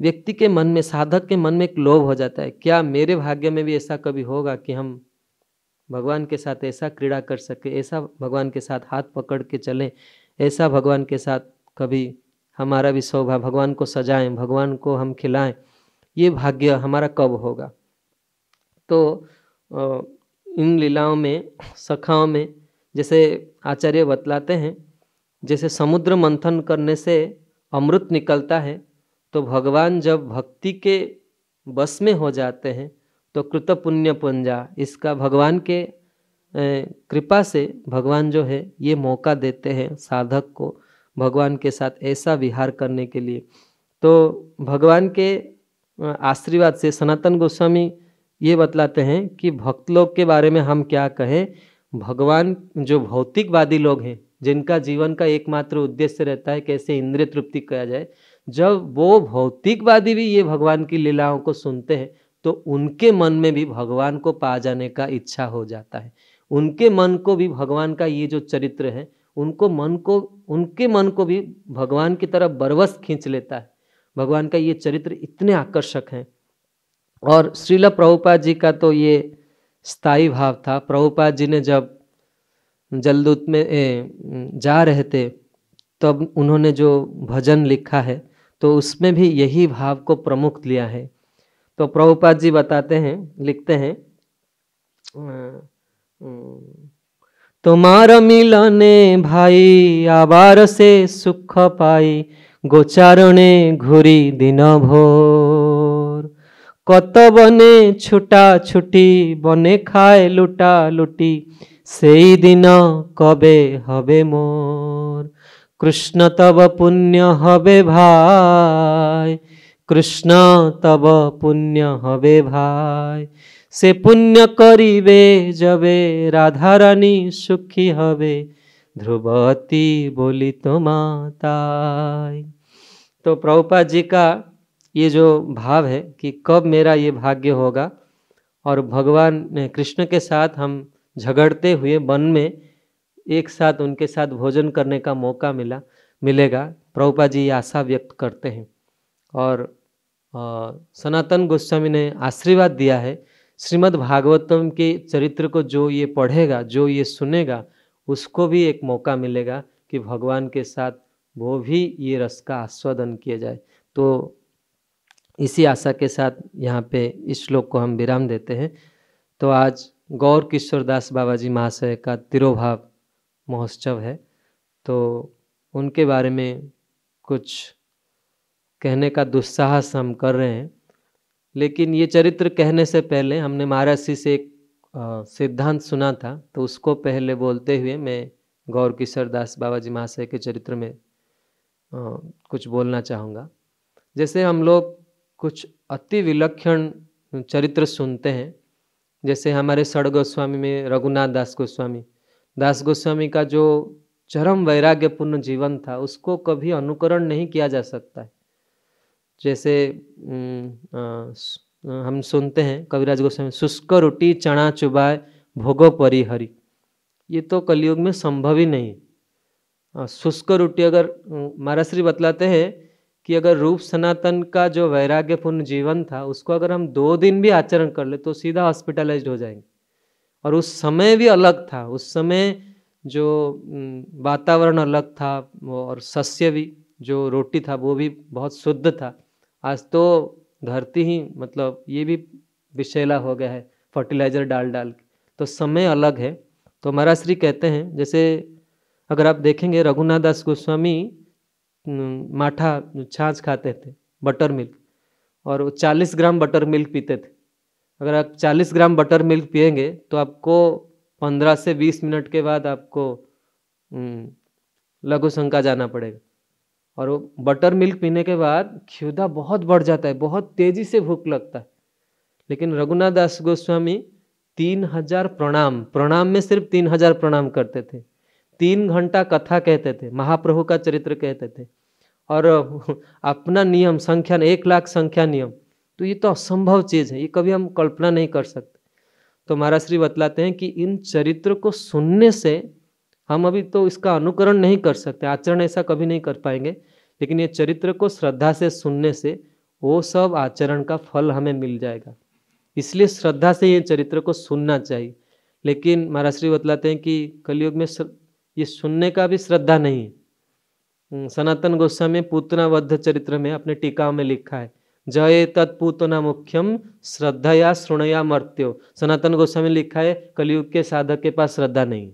व्यक्ति के मन में साधक के मन में एक लोभ हो जाता है क्या मेरे भाग्य में भी ऐसा कभी होगा कि हम भगवान के साथ ऐसा क्रीड़ा कर सके ऐसा भगवान के साथ हाथ पकड़ के चलें ऐसा भगवान के साथ कभी हमारा भी शोभा भगवान को सजाएं भगवान को हम खिलाएं ये भाग्य हमारा कब होगा तो इन लीलाओं में सखाओं में जैसे आचार्य बतलाते हैं जैसे समुद्र मंथन करने से अमृत निकलता है तो भगवान जब भक्ति के बस में हो जाते हैं तो कृत पुण्य पुंजा इसका भगवान के कृपा से भगवान जो है ये मौका देते हैं साधक को भगवान के साथ ऐसा विहार करने के लिए तो भगवान के आशीर्वाद से सनातन गोस्वामी ये बतलाते हैं कि भक्त लोग के बारे में हम क्या कहें भगवान जो भौतिकवादी लोग हैं जिनका जीवन का एकमात्र उद्देश्य रहता है कैसे इंद्रिय तृप्ति किया जाए जब वो भौतिकवादी भी ये भगवान की लीलाओं को सुनते हैं तो उनके मन में भी भगवान को पा जाने का इच्छा हो जाता है उनके मन को भी भगवान का ये जो चरित्र है उनको मन को उनके मन को भी भगवान की तरफ बरवस खींच लेता है भगवान का ये चरित्र इतने आकर्षक हैं और श्रीला प्रभुपाद जी का तो ये स्थायी भाव था प्रभुपाद जी ने जब जलदूत में जा रहे थे तब उन्होंने जो भजन लिखा है तो उसमें भी यही भाव को प्रमुख लिया है तो प्रभुपाद जी बताते हैं लिखते हैं तुम्हार मिलने भाई आबार से सुख पाई गोचारणे घुरी दिन भोर कत बने छुटा छुटी बने खाए लुटा लुटी से दिन कबे हबे मोर कृष्ण तब पुण्य हबे भाई कृष्ण तब पुण्य हवे भाई से पुण्य करिबे जबे राधा रानी सुखी हवे ध्रुवती बोली तो माता तो प्रभुपा जी का ये जो भाव है कि कब मेरा ये भाग्य होगा और भगवान कृष्ण के साथ हम झगड़ते हुए वन में एक साथ उनके साथ भोजन करने का मौका मिला मिलेगा प्रभुपा जी आशा व्यक्त करते हैं और सनातन गोस्वामी ने आशीर्वाद दिया है श्रीमद् भागवतम के चरित्र को जो ये पढ़ेगा जो ये सुनेगा उसको भी एक मौका मिलेगा कि भगवान के साथ वो भी ये रस का आस्वादन किया जाए तो इसी आशा के साथ यहाँ पे इस श्लोक को हम विराम देते हैं तो आज गौर किशोर दास बाबा जी महाशय का तिरोभाव महोत्सव है तो उनके बारे में कुछ कहने का दुस्साहस हम कर रहे हैं लेकिन ये चरित्र कहने से पहले हमने महाराज जी से एक सिद्धांत सुना था तो उसको पहले बोलते हुए मैं गौर किशोर दास बाबा जी महाशय के चरित्र में आ, कुछ बोलना चाहूँगा जैसे हम लोग कुछ अति विलक्षण चरित्र सुनते हैं जैसे हमारे सड़ गोस्वामी में रघुनाथ दास गोस्वामी दास गोस्वामी का जो चरम वैराग्यपूर्ण जीवन था उसको कभी अनुकरण नहीं किया जा सकता है जैसे हम सुनते हैं कविराज गोस्वामी शुष्क रोटी चना चुबाए भोगो परिहरी ये तो कलयुग में संभव ही नहीं शुष्क रोटी अगर महाराज श्री बतलाते हैं कि अगर रूप सनातन का जो वैराग्यपूर्ण जीवन था उसको अगर हम दो दिन भी आचरण कर ले तो सीधा हॉस्पिटलाइज हो जाएंगे और उस समय भी अलग था उस समय जो वातावरण अलग था और सस्य भी जो रोटी था वो भी बहुत शुद्ध था आज तो धरती ही मतलब ये भी विषैला हो गया है फर्टिलाइज़र डाल डाल के तो समय अलग है तो महाराज श्री कहते हैं जैसे अगर आप देखेंगे रघुनाथ दास गोस्वामी माठा छाछ खाते थे बटर मिल्क और चालीस ग्राम बटर मिल्क पीते थे अगर आप चालीस ग्राम बटर मिल्क पियेंगे तो आपको पंद्रह से बीस मिनट के बाद आपको लघु शंका जाना पड़ेगा और वो बटर मिल्क पीने के बाद क्षुधा बहुत बढ़ जाता है बहुत तेज़ी से भूख लगता है लेकिन रघुनाथ दास गोस्वामी तीन हजार प्रणाम प्रणाम में सिर्फ तीन हजार प्रणाम करते थे तीन घंटा कथा कहते थे महाप्रभु का चरित्र कहते थे और अपना नियम संख्या एक लाख संख्या नियम तो ये तो असंभव चीज़ है ये कभी हम कल्पना नहीं कर सकते तो महाराज श्री बतलाते हैं कि इन चरित्र को सुनने से हम अभी तो इसका अनुकरण नहीं कर सकते आचरण ऐसा कभी नहीं कर पाएंगे लेकिन ये चरित्र को श्रद्धा से सुनने से वो सब आचरण का फल हमें मिल जाएगा इसलिए श्रद्धा से ये चरित्र को सुनना चाहिए लेकिन महाराज श्री बतलाते हैं कि कलयुग में ये सुनने का भी श्रद्धा नहीं है सनातन गोस्वामी पूतनाबद्ध चरित्र में अपने टीकाओं में लिखा है जय तत्पूतना मुख्यम श्रद्धा या श्रृणया मर्त्यो सनातन गोस्वामी लिखा है कलयुग के साधक के पास श्रद्धा नहीं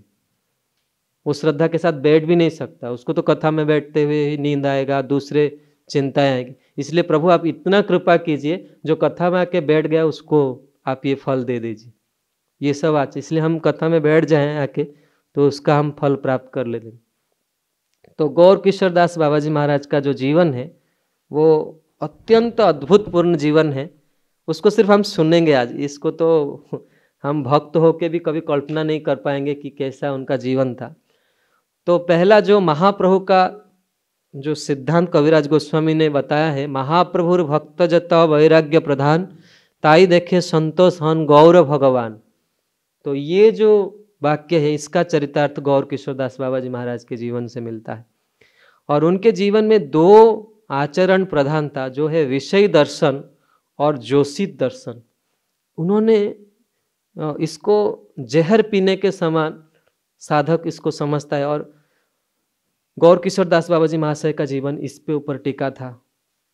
वो श्रद्धा के साथ बैठ भी नहीं सकता उसको तो कथा में बैठते हुए ही नींद आएगा दूसरे चिंताएं आएगी इसलिए प्रभु आप इतना कृपा कीजिए जो कथा में आके बैठ गया उसको आप ये फल दे दीजिए ये सब आज इसलिए हम कथा में बैठ जाएं आके तो उसका हम फल प्राप्त कर ले देंगे तो गौर किशोर दास बाबा जी महाराज का जो जीवन है वो अत्यंत अद्भुतपूर्ण जीवन है उसको सिर्फ हम सुनेंगे आज इसको तो हम भक्त होके भी कभी कल्पना नहीं कर पाएंगे कि कैसा उनका जीवन था तो पहला जो महाप्रभु का जो सिद्धांत कविराज गोस्वामी ने बताया है महाप्रभुर भक्त जत वैराग्य प्रधान ताई देखे संतोष हन गौर भगवान तो ये जो वाक्य है इसका चरितार्थ गौर किशोरदास बाबा जी महाराज के जीवन से मिलता है और उनके जीवन में दो आचरण प्रधान था जो है विषय दर्शन और जोशित दर्शन उन्होंने इसको जहर पीने के समान साधक इसको समझता है और गौर किशोर दास बाबा जी महाशय का जीवन इस पे ऊपर टिका था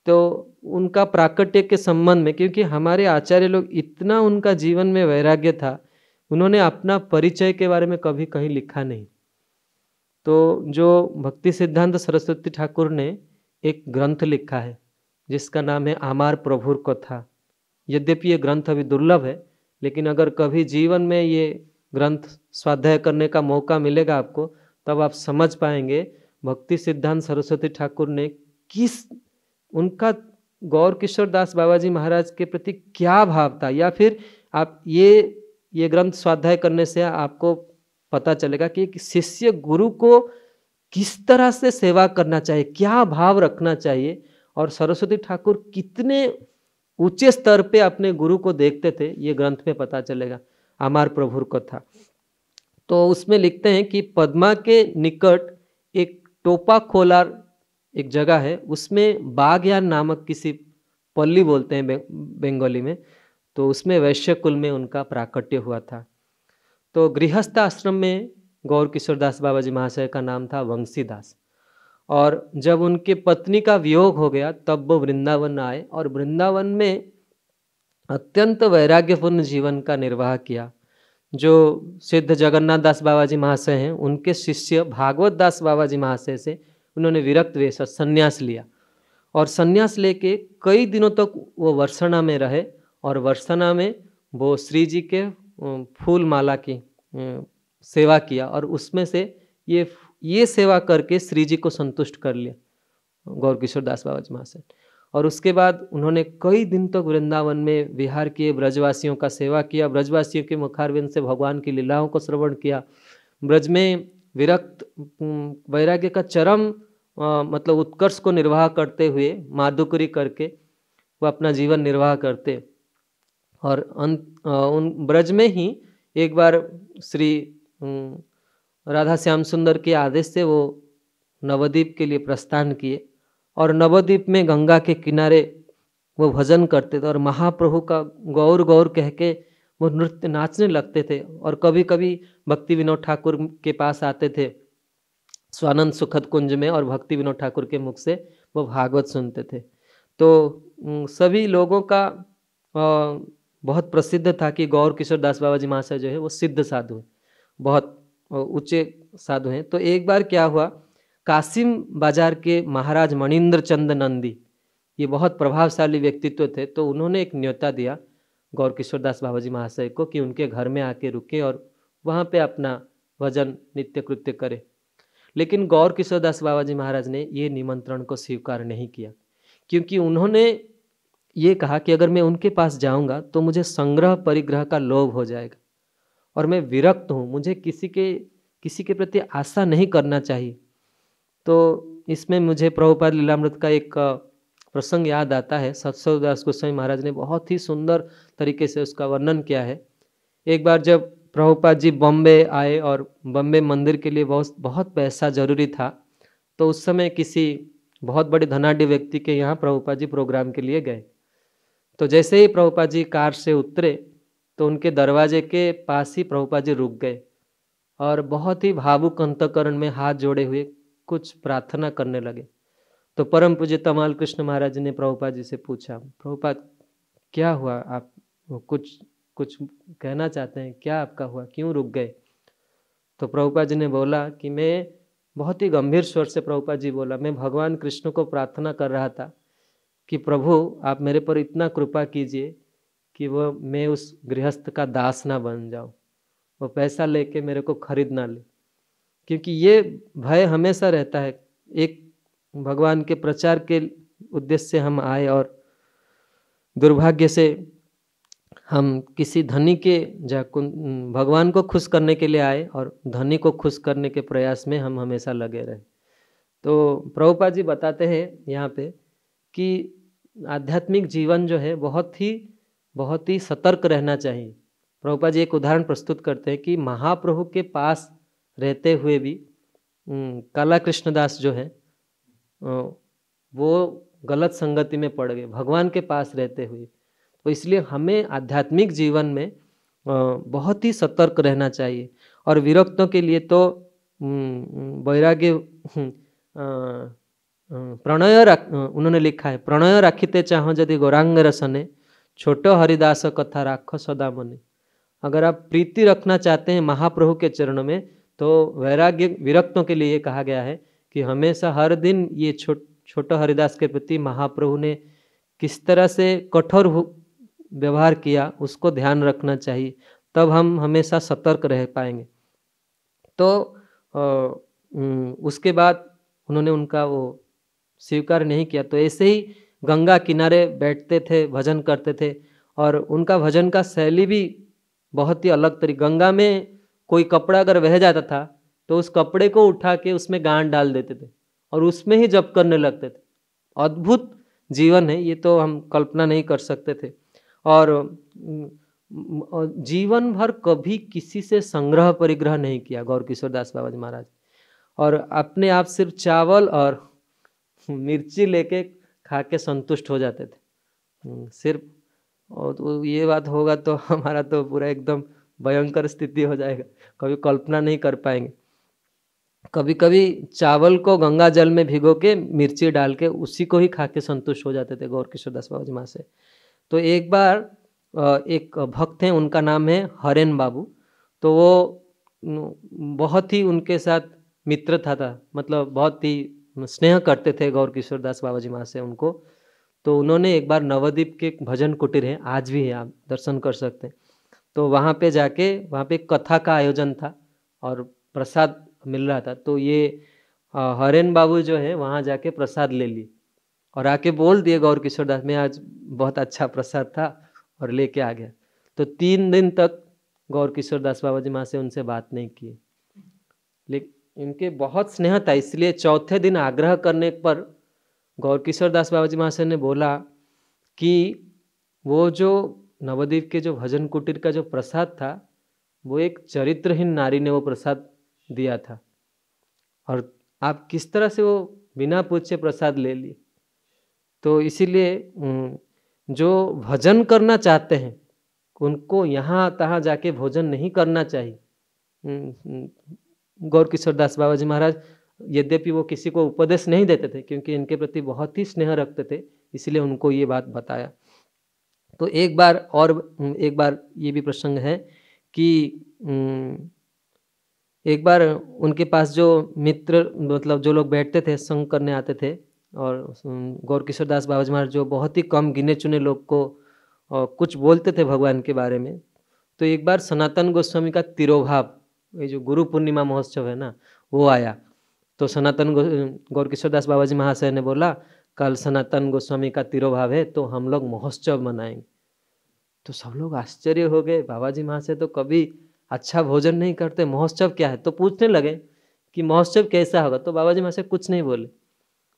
तो उनका प्राकट्य के संबंध में क्योंकि हमारे आचार्य लोग इतना उनका जीवन में वैराग्य था उन्होंने अपना परिचय के बारे में कभी कहीं लिखा नहीं तो जो भक्ति सिद्धांत सरस्वती ठाकुर ने एक ग्रंथ लिखा है जिसका नाम है आमार प्रभुर कथा यद्यपि ये ग्रंथ अभी दुर्लभ है लेकिन अगर कभी जीवन में ये ग्रंथ स्वाध्याय करने का मौका मिलेगा आपको तब आप समझ पाएंगे भक्ति सिद्धांत सरस्वती ठाकुर ने किस उनका गौर किशोर दास बाबा जी महाराज के प्रति क्या भाव था या फिर आप ये ये ग्रंथ स्वाध्याय करने से आपको पता चलेगा कि शिष्य गुरु को किस तरह से सेवा करना चाहिए क्या भाव रखना चाहिए और सरस्वती ठाकुर कितने ऊंचे स्तर पे अपने गुरु को देखते थे ये ग्रंथ में पता चलेगा अमार प्रभुर कथा तो उसमें लिखते हैं कि पद्मा के निकट एक टोपा खोलार एक जगह है उसमें बाघयान नामक किसी पल्ली बोलते हैं बंगाली बेंगोली में तो उसमें वैश्य कुल में उनका प्राकट्य हुआ था तो गृहस्थ आश्रम में गौर किशोर दास बाबा जी महाशय का नाम था वंशीदास और जब उनके पत्नी का वियोग हो गया तब वो वृंदावन आए और वृंदावन में अत्यंत वैराग्यपूर्ण जीवन का निर्वाह किया जो सिद्ध जगन्नाथ दास बाबा जी महाशय हैं उनके शिष्य भागवत दास बाबा जी महाशय से उन्होंने विरक्त वेश और संन्यास लिया और संन्यास लेके कई दिनों तक वो वर्षणा में रहे और वर्षणा में वो श्री जी के फूल माला की सेवा किया और उसमें से ये ये सेवा करके श्री जी को संतुष्ट कर लिया गौरकिशोर दास बाबा जी महाशय और उसके बाद उन्होंने कई दिन तक तो वृंदावन में विहार किए ब्रजवासियों का सेवा किया ब्रजवासियों के मुखारविंद से भगवान की लीलाओं को श्रवण किया ब्रज में विरक्त वैराग्य का चरम आ, मतलब उत्कर्ष को निर्वाह करते हुए माधुकरी करके वो अपना जीवन निर्वाह करते और अंत उन ब्रज में ही एक बार श्री राधा श्याम सुंदर के आदेश से वो नवद्वीप के लिए प्रस्थान किए और नवद्वीप में गंगा के किनारे वो भजन करते थे और महाप्रभु का गौर गौर कह के वो नृत्य नाचने लगते थे और कभी कभी भक्ति विनोद ठाकुर के पास आते थे स्वानंद सुखद कुंज में और भक्ति विनोद ठाकुर के मुख से वो भागवत सुनते थे तो सभी लोगों का बहुत प्रसिद्ध था कि गौर किशोर दास बाबा जी महाशय जो है वो सिद्ध साधु हैं बहुत ऊँचे साधु हैं तो एक बार क्या हुआ कासिम बाजार के महाराज मणिंद्र चंद नंदी ये बहुत प्रभावशाली व्यक्तित्व थे तो उन्होंने एक न्योता दिया गौर किशोर दास बाबाजी महाशय को कि उनके घर में आके रुके और वहाँ पे अपना भजन नित्य कृत्य करें लेकिन गौर किशोर दास जी महाराज ने ये निमंत्रण को स्वीकार नहीं किया क्योंकि उन्होंने ये कहा कि अगर मैं उनके पास जाऊंगा तो मुझे संग्रह परिग्रह का लोभ हो जाएगा और मैं विरक्त हूँ मुझे किसी के किसी के प्रति आशा नहीं करना चाहिए तो इसमें मुझे प्रभुपाद लीलामृत का एक प्रसंग याद आता है सत्सवदास गोस्वामी महाराज ने बहुत ही सुंदर तरीके से उसका वर्णन किया है एक बार जब प्रभुपाद जी बॉम्बे आए और बॉम्बे मंदिर के लिए बहुत बहुत पैसा जरूरी था तो उस समय किसी बहुत बड़े धनाढ़ व्यक्ति के यहाँ प्रभुपाद जी प्रोग्राम के लिए गए तो जैसे ही प्रभुपाद जी कार से उतरे तो उनके दरवाजे के पास ही प्रभुपाद जी रुक गए और बहुत ही भावुक अंतकरण में हाथ जोड़े हुए कुछ प्रार्थना करने लगे तो परम पूज्य तमाल कृष्ण महाराज ने प्रभुपा जी से पूछा प्रभुपा क्या हुआ आप कुछ कुछ कहना चाहते हैं क्या आपका हुआ क्यों रुक गए तो प्रभुपा जी ने बोला कि मैं बहुत ही गंभीर स्वर से प्रभुपा जी बोला मैं भगवान कृष्ण को प्रार्थना कर रहा था कि प्रभु आप मेरे पर इतना कृपा कीजिए कि वह मैं उस गृहस्थ का दास ना बन जाऊँ वो पैसा लेके मेरे को खरीद ना ले क्योंकि ये भय हमेशा रहता है एक भगवान के प्रचार के उद्देश्य से हम आए और दुर्भाग्य से हम किसी धनी के भगवान को खुश करने के लिए आए और धनी को खुश करने के प्रयास में हम हमेशा लगे रहे तो प्रभुपा जी बताते हैं यहाँ पे कि आध्यात्मिक जीवन जो है बहुत ही बहुत ही सतर्क रहना चाहिए प्रभुपा जी एक उदाहरण प्रस्तुत करते हैं कि महाप्रभु के पास रहते हुए भी हम्म, काला कृष्णदास जो है वो गलत संगति में पड़ गए भगवान के पास रहते हुए तो इसलिए हमें आध्यात्मिक जीवन में बहुत ही सतर्क रहना चाहिए और विरक्तों के लिए तो हम्म, वैराग्य हम्म, प्रणय उन्होंने लिखा है प्रणय राखीते चाहो यदि गौरांग रसने छोटो हरिदास कथा राखो सदा मने अगर आप प्रीति रखना चाहते हैं महाप्रभु के चरण में तो वैराग्य विरक्तों के लिए ये कहा गया है कि हमेशा हर दिन ये छोट छोटा हरिदास के प्रति महाप्रभु ने किस तरह से कठोर व्यवहार किया उसको ध्यान रखना चाहिए तब हम हमेशा सतर्क रह पाएंगे तो उसके बाद उन्होंने उनका वो स्वीकार नहीं किया तो ऐसे ही गंगा किनारे बैठते थे भजन करते थे और उनका भजन का शैली भी बहुत ही अलग तरी गंगा में कोई कपड़ा अगर बह जाता था तो उस कपड़े को उठा के उसमें गांठ डाल देते थे और उसमें ही जप करने लगते थे अद्भुत जीवन है ये तो हम कल्पना नहीं कर सकते थे और जीवन भर कभी किसी से संग्रह परिग्रह नहीं किया गौर किशोर दास बाबा जी महाराज और अपने आप सिर्फ चावल और मिर्ची लेके खा के संतुष्ट हो जाते थे सिर्फ और तो ये बात होगा तो हमारा तो पूरा एकदम भयंकर स्थिति हो जाएगा कभी कल्पना नहीं कर पाएंगे कभी कभी चावल को गंगा जल में भिगो के मिर्ची डाल के उसी को ही खा के संतुष्ट हो जाते थे गौर किशोर दास बाबू जी माँ से तो एक बार एक भक्त हैं उनका नाम है हरेन बाबू तो वो बहुत ही उनके साथ मित्र था, था मतलब बहुत ही स्नेह करते थे गौर किशोर दास बाबा जी माँ से उनको तो उन्होंने एक बार नवद्वीप के भजन कुटीर हैं आज भी है आप दर्शन कर सकते हैं तो वहाँ पे जाके वहाँ पे कथा का आयोजन था और प्रसाद मिल रहा था तो ये हरेन बाबू जो है वहाँ जाके प्रसाद ले ली और आके बोल दिए गौर किशोर दास में आज बहुत अच्छा प्रसाद था और लेके आ गया तो तीन दिन तक गौर किशोर दास बाबा जी माँ से उनसे बात नहीं किए लेकिन इनके बहुत स्नेह था इसलिए चौथे दिन आग्रह करने पर गौर किशोर दास बाबा जी महाशय ने बोला कि वो जो नवदीप के जो भजन कुटीर का जो प्रसाद था वो एक चरित्रहीन नारी ने वो प्रसाद दिया था और आप किस तरह से वो बिना पूछे प्रसाद ले लिए तो इसीलिए जो भजन करना चाहते हैं उनको यहाँ तहाँ जाके भोजन नहीं करना चाहिए गौर किशोर दास बाबा जी महाराज यद्यपि वो किसी को उपदेश नहीं देते थे क्योंकि इनके प्रति बहुत ही स्नेह रखते थे इसलिए उनको ये बात बताया तो एक बार और हम्म, एक बार ये भी प्रसंग है कि हम्म, एक बार उनके पास जो मित्र मतलब जो लोग बैठते थे संग करने आते थे और हम्म, किशोर दास बाबाजी महाराज जो बहुत ही कम गिने चुने लोग को और कुछ बोलते थे भगवान के बारे में तो एक बार सनातन गोस्वामी का तिरोभाव ये जो गुरु पूर्णिमा महोत्सव है ना वो आया तो सनातन किशोर दास बाबाजी महाशय ने बोला कल सनातन गोस्वामी का तिरोभाव है तो हम लोग महोत्सव मनाएंगे तो सब लोग आश्चर्य हो गए बाबा जी वहाँ से तो कभी अच्छा भोजन नहीं करते महोत्सव क्या है तो पूछने लगे कि महोत्सव कैसा होगा तो बाबा जी वहाँ से कुछ नहीं बोले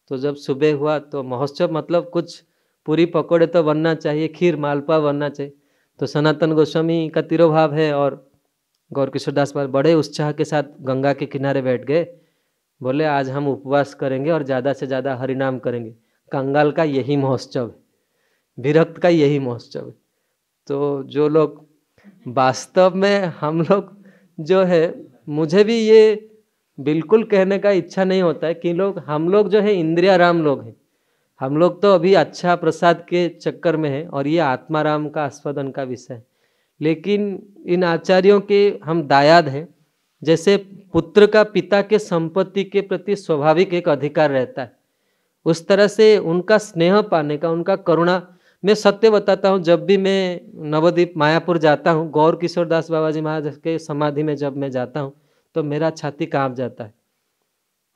तो जब सुबह हुआ तो महोत्सव मतलब कुछ पूरी पकौड़े तो बनना चाहिए खीर मालपा बनना चाहिए तो सनातन गोस्वामी का तिरोभाव है और गौरकिशोरदास दास पर बड़े उत्साह के साथ गंगा के किनारे बैठ गए बोले आज हम उपवास करेंगे और ज़्यादा से ज़्यादा हरिनाम करेंगे कंगाल का यही महोत्सव है विरक्त का यही महोत्सव है तो जो लोग वास्तव में हम लोग जो है मुझे भी ये बिल्कुल कहने का इच्छा नहीं होता है कि लोग हम लोग जो है इंद्रियाराम लोग हैं हम लोग तो अभी अच्छा प्रसाद के चक्कर में है और ये आत्माराम का आस्वादन का विषय है लेकिन इन आचार्यों के हम दायाद हैं जैसे पुत्र का पिता के संपत्ति के प्रति स्वाभाविक एक अधिकार रहता है उस तरह से उनका स्नेह पाने का उनका करुणा मैं सत्य बताता हूँ जब भी मैं नवदीप मायापुर जाता हूँ गौर किशोर दास बाबा जी महाराज के समाधि में जब मैं जाता हूँ तो मेरा छाती काँप जाता है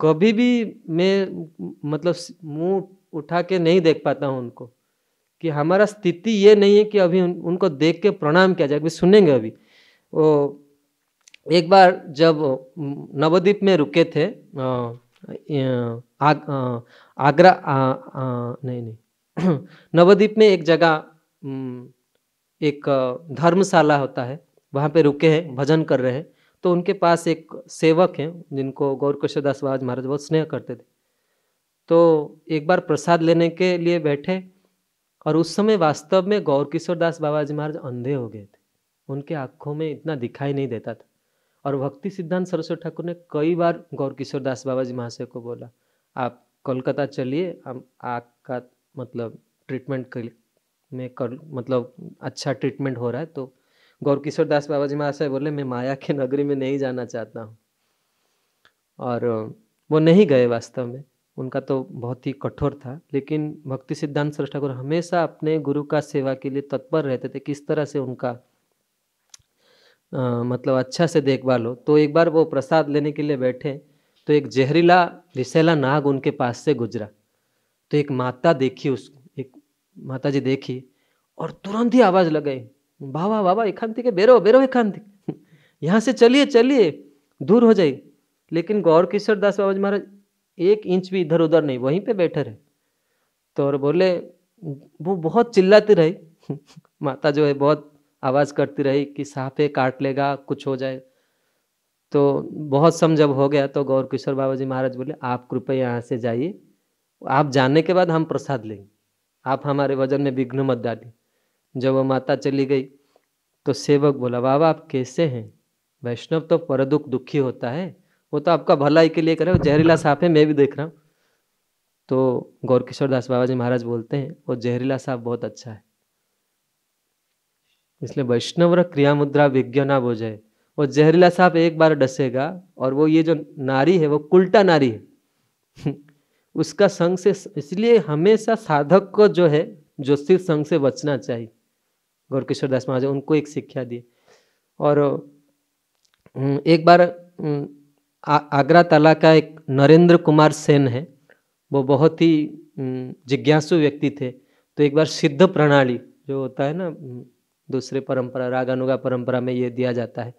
कभी भी मैं मतलब मुंह उठा के नहीं देख पाता हूँ उनको कि हमारा स्थिति ये नहीं है कि अभी उन, उनको देख के प्रणाम किया जाए अभी सुनेंगे अभी वो एक बार जब नवद्वीप में रुके थे आ, आग, आगरा नहीं नहीं नवद्वीप में एक जगह एक धर्मशाला होता है वहाँ पे रुके हैं भजन कर रहे हैं तो उनके पास एक सेवक हैं जिनको गौर कृष्णदास बाबाजी महाराज बहुत स्नेह करते थे तो एक बार प्रसाद लेने के लिए बैठे और उस समय वास्तव में गौर किशोर दास बाबा जी महाराज अंधे हो गए थे उनके आंखों में इतना दिखाई नहीं देता था और भक्ति सिद्धांत सरस्वती ठाकुर ने कई बार गौर किशोर दास बाबा जी महाशय को बोला आप कोलकाता चलिए हम आँख का मतलब ट्रीटमेंट कर में कर मतलब अच्छा ट्रीटमेंट हो रहा है तो गौरकिशोर दास बाबा जी महाशय बोले मैं माया के नगरी में नहीं जाना चाहता हूँ और वो नहीं गए वास्तव में उनका तो बहुत ही कठोर था लेकिन भक्ति सिद्धांत श्रेष्ठ ठाकुर हमेशा अपने गुरु का सेवा के लिए तत्पर रहते थे किस तरह से उनका आ, मतलब अच्छा से देखभाल हो तो एक बार वो प्रसाद लेने के लिए बैठे तो एक जहरीला विशैला नाग उनके पास से गुजरा तो एक माता देखी उस एक माता जी देखी और तुरंत ही आवाज लगाई बाबा बाबा एकांत के बेरो बेरो थी यहाँ से चलिए चलिए दूर हो जाए लेकिन गौर किशोर दास बाबा जी महाराज एक इंच भी इधर उधर नहीं वहीं पे बैठे रहे तो और बोले वो बहुत चिल्लाती रही माता जो है बहुत आवाज़ करती रही कि साफे काट लेगा कुछ हो जाए तो बहुत सम जब हो गया तो गौर किशोर बाबा जी महाराज बोले आप कृपया यहाँ से जाइए आप जाने के बाद हम प्रसाद लेंगे आप हमारे वजन में विघ्न मत डालिए जब वो माता चली गई तो सेवक बोला बाबा आप कैसे हैं वैष्णव तो परदुख दुखी होता है वो तो आपका भलाई के लिए करे जहरीला सांप है मैं भी देख रहा हूँ तो गौर किशोर दास बाबा जी महाराज बोलते हैं वो जहरीला साहब बहुत अच्छा है इसलिए वैष्णव क्रिया मुद्रा विज्ञ ना बोझ है वो जहरीला सांप एक बार डसेगा और वो ये जो नारी है वो उल्टा नारी है उसका संग से इसलिए हमेशा साधक को जो है ज्योतिष संग से बचना चाहिए गौरकिशोर दास महाजन उनको एक शिक्षा दी और एक बार आगरा तला का एक नरेंद्र कुमार सेन है वो बहुत ही जिज्ञासु व्यक्ति थे तो एक बार सिद्ध प्रणाली जो होता है ना दूसरे परंपरा रागानुगा परंपरा में ये दिया जाता है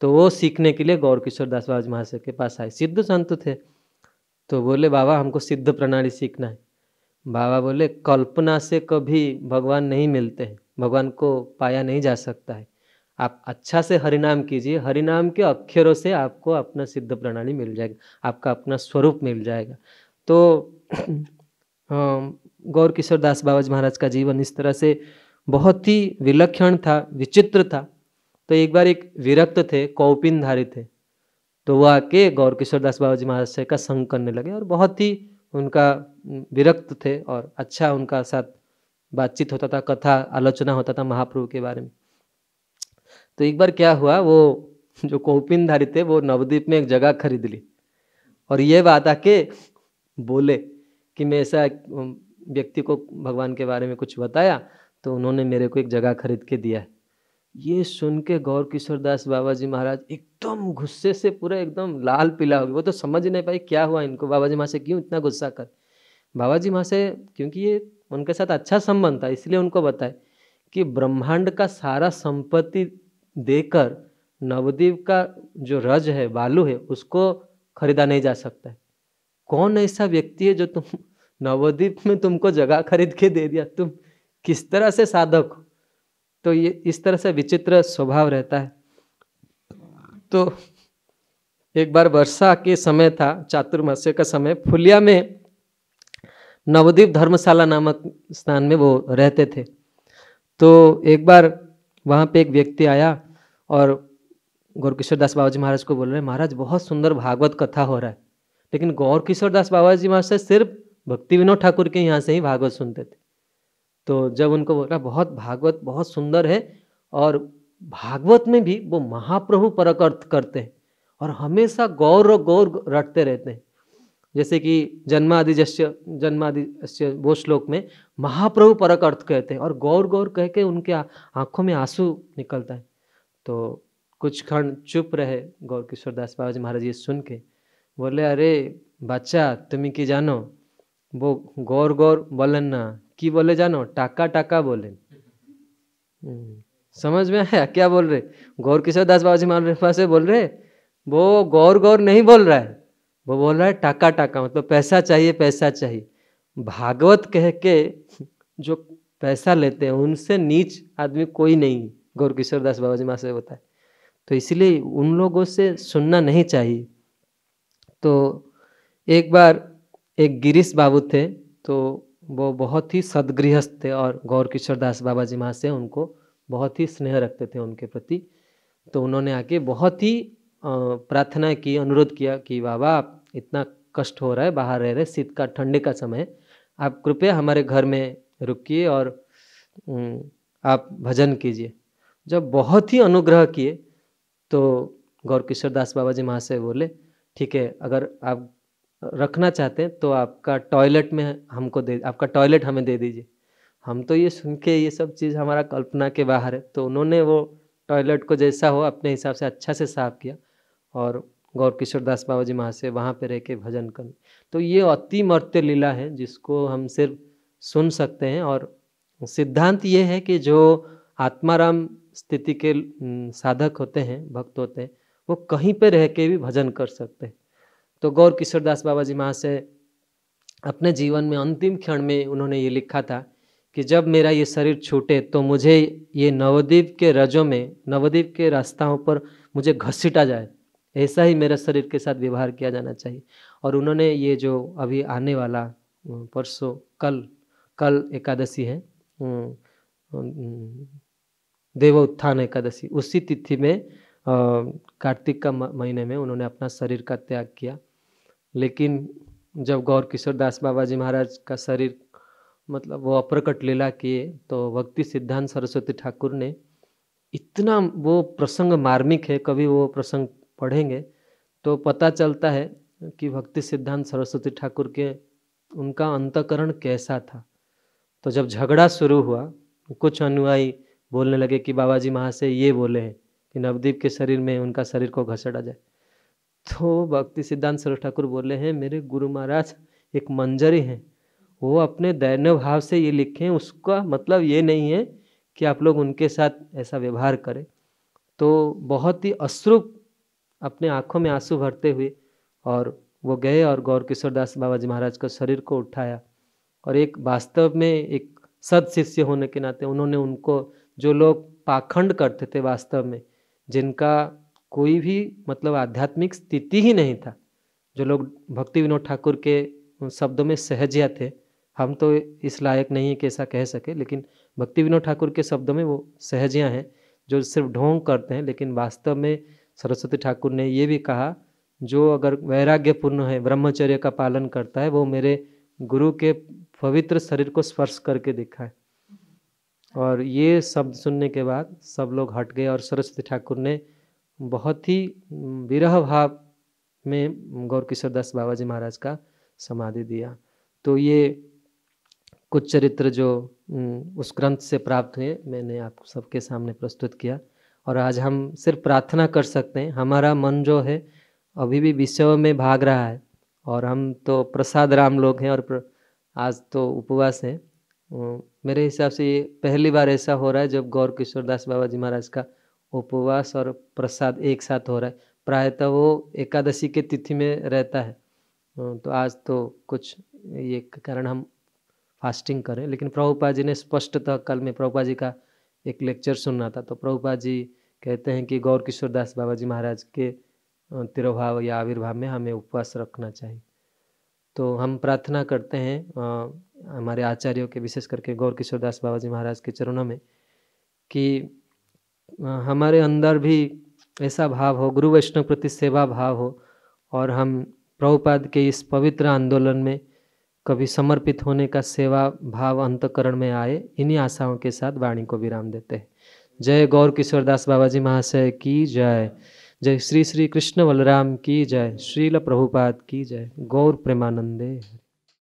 तो वो सीखने के लिए गौर किशोर दास बाबा महाशय के पास आए सिद्ध संत थे तो बोले बाबा हमको सिद्ध प्रणाली सीखना है बाबा बोले कल्पना से कभी भगवान नहीं मिलते हैं भगवान को पाया नहीं जा सकता है आप अच्छा से हरिनाम कीजिए हरिनाम के अक्षरों से आपको अपना सिद्ध प्रणाली मिल जाएगा आपका अपना स्वरूप मिल जाएगा तो गौर किशोर दास बाबा महाराज का जीवन इस तरह से बहुत ही विलक्षण था विचित्र था तो एक बार एक विरक्त थे कौपिन धारित थे तो वह आके गौर दास बाबा जी महाशय का संग करने लगे और बहुत ही उनका विरक्त थे और अच्छा उनका साथ बातचीत होता था कथा आलोचना होता था महाप्रभु के बारे में तो एक बार क्या हुआ वो जो कौपिन धारित थे वो नवद्वीप में एक जगह खरीद ली और ये बात आके बोले कि मैं ऐसा व्यक्ति को भगवान के बारे में कुछ बताया तो उन्होंने मेरे को एक जगह खरीद के दिया है ये सुन के गौर किशोर दास बाबा जी महाराज एकदम गुस्से से पूरा एकदम लाल पीला हो गया वो तो समझ नहीं पाई क्या हुआ इनको बाबा जी से क्यों इतना गुस्सा कर बाबा जी से क्योंकि ये उनके साथ अच्छा संबंध था इसलिए उनको बताए कि ब्रह्मांड का सारा संपत्ति देकर नवद्वीप का जो रज है बालू है उसको खरीदा नहीं जा सकता है कौन ऐसा व्यक्ति है जो तुम नवद्वीप में तुमको जगह खरीद के दे दिया तुम किस तरह से साधक हो तो ये इस तरह से विचित्र स्वभाव रहता है तो एक बार वर्षा के समय था चातुर्मास्य का समय फुलिया में नवदीप धर्मशाला नामक स्थान में वो रहते थे तो एक बार वहाँ पे एक व्यक्ति आया और गौरकिशोर दास बाबाजी महाराज को बोल रहे महाराज बहुत सुंदर भागवत कथा हो रहा है लेकिन गौरकिशोर दास बाबाजी महाराज सिर्फ भक्ति विनोद ठाकुर के यहाँ से ही भागवत सुनते थे तो जब उनको बोला बहुत भागवत बहुत सुंदर है और भागवत में भी वो महाप्रभु परकर्थ करते हैं और हमेशा गौर और गौर रटते रहते हैं जैसे कि जन्मादिजस्य जन्मादिजस्य वो श्लोक में महाप्रभु परक अर्थ कहते हैं और गौर गौर कह के उनके आंखों में आंसू निकलता है तो कुछ क्षण चुप रहे गौर किशोर दास बाबा जी महाराज ये सुन के बोले अरे बच्चा तुम्हें की जानो वो गौर गौर बोलन ना কি बोले जानो टाका टाका बोले हम्म, समझ में आया क्या बोल रहे गौर किशोर दास बाबा जी महाराज से बोल रहे वो गौर गौर नहीं बोल रहा है वो बोल रहा है टाका टाका मतलब पैसा चाहिए पैसा चाहिए भागवत कह के जो पैसा लेते हैं उनसे नीच आदमी कोई नहीं गौर किशोर दास बाबा जी महाराज से बताए तो इसलिए उन लोगों से सुनना नहीं चाहिए तो एक बार एक गिरीश बाबू थे तो वो बहुत ही सदगृहस्थ थे और गौर किशोर दास बाबा जी महाशय से उनको बहुत ही स्नेह रखते थे उनके प्रति तो उन्होंने आके बहुत ही प्रार्थना की अनुरोध किया कि बाबा आप इतना कष्ट हो रहा है बाहर रह रहे शीत का ठंडे का समय आप कृपया हमारे घर में रुकिए और आप भजन कीजिए जब बहुत ही अनुग्रह किए तो गौर किशोर दास बाबा जी वहाँ से बोले ठीक है अगर आप रखना चाहते हैं तो आपका टॉयलेट में हमको दे आपका टॉयलेट हमें दे दीजिए हम तो ये सुन के ये सब चीज़ हमारा कल्पना के बाहर है तो उन्होंने वो टॉयलेट को जैसा हो अपने हिसाब से अच्छा से साफ किया और गौर किशोर दास बाबा जी महाशय वहाँ पर रह के भजन कर तो ये अति मर्त्य लीला है जिसको हम सिर्फ सुन सकते हैं और सिद्धांत ये है कि जो आत्माराम स्थिति के साधक होते हैं भक्त होते हैं वो कहीं पे रह के भी भजन कर सकते हैं तो गौर किशोर दास बाबा जी महाशय अपने जीवन में अंतिम क्षण में उन्होंने ये लिखा था कि जब मेरा ये शरीर छूटे तो मुझे ये नवदीप के रजों में नवदीप के रास्ताओं पर मुझे घसीटा जाए ऐसा ही मेरा शरीर के साथ व्यवहार किया जाना चाहिए और उन्होंने ये जो अभी आने वाला परसों कल कल एकादशी है देव उत्थान एकादशी उसी तिथि में कार्तिक का महीने में उन्होंने अपना शरीर का त्याग किया लेकिन जब गौर किशोर दास बाबा जी महाराज का शरीर मतलब वो अप्रकट लीला किए तो भक्ति सिद्धांत सरस्वती ठाकुर ने इतना वो प्रसंग मार्मिक है कभी वो प्रसंग पढ़ेंगे तो पता चलता है कि भक्ति सिद्धांत सरस्वती ठाकुर के उनका अंतकरण कैसा था तो जब झगड़ा शुरू हुआ कुछ अनुयायी बोलने लगे कि बाबा जी महाशय से ये बोले हैं कि नवदीप के शरीर में उनका शरीर को घसड़ा जाए तो भक्ति सिद्धांत सरोज ठाकुर बोले हैं मेरे गुरु महाराज एक मंजरी हैं वो अपने दैन्य भाव से ये हैं उसका मतलब ये नहीं है कि आप लोग उनके साथ ऐसा व्यवहार करें तो बहुत ही अश्रुप अपने आँखों में आंसू भरते हुए और वो गए और गौर किशोर दास बाबा जी महाराज का शरीर को उठाया और एक वास्तव में एक सद शिष्य होने के नाते उन्होंने उनको जो लोग पाखंड करते थे वास्तव में जिनका कोई भी मतलब आध्यात्मिक स्थिति ही नहीं था जो लोग भक्ति विनोद ठाकुर के शब्दों में सहजिया थे हम तो इस लायक नहीं है कि ऐसा कह सके लेकिन भक्ति विनोद ठाकुर के शब्दों में वो सहजियाँ हैं जो सिर्फ ढोंग करते हैं लेकिन वास्तव में सरस्वती ठाकुर ने ये भी कहा जो अगर वैराग्यपूर्ण है ब्रह्मचर्य का पालन करता है वो मेरे गुरु के पवित्र शरीर को स्पर्श करके देखा है और ये शब्द सुनने के बाद सब लोग हट गए और सरस्वती ठाकुर ने बहुत ही विरह भाव में गौर दास बाबा जी महाराज का समाधि दिया तो ये कुछ चरित्र जो उस ग्रंथ से प्राप्त हुए मैंने आप सबके सामने प्रस्तुत किया और आज हम सिर्फ प्रार्थना कर सकते हैं हमारा मन जो है अभी भी विषय में भाग रहा है और हम तो प्रसाद राम लोग हैं और आज तो उपवास हैं मेरे हिसाब से ये पहली बार ऐसा हो रहा है जब गौर किशोर दास बाबा जी महाराज का उपवास और प्रसाद एक साथ हो रहा है प्रायतः वो एकादशी के तिथि में रहता है तो आज तो कुछ ये कारण हम फास्टिंग करें लेकिन प्रभुपा जी ने स्पष्टतः कल में प्रभुपा जी का एक लेक्चर सुनना था तो प्रभुपा जी कहते हैं कि गौर किशोर दास बाबा जी महाराज के तिरुभाव या आविर्भाव में हमें उपवास रखना चाहिए तो हम प्रार्थना करते हैं हमारे आचार्यों के विशेष करके गौर किशोर दास बाबा जी महाराज के चरणों में कि हमारे अंदर भी ऐसा भाव हो गुरु वैष्णव प्रति सेवा भाव हो और हम प्रभुपाद के इस पवित्र आंदोलन में कभी समर्पित होने का सेवा भाव अंतकरण में आए इन्हीं आशाओं के साथ वाणी को विराम देते हैं जय गौर किशोर दास बाबा जी महाशय की जय जय श्री श्री कृष्ण बलराम की जय श्रील प्रभुपाद की जय गौर प्रेमानंदे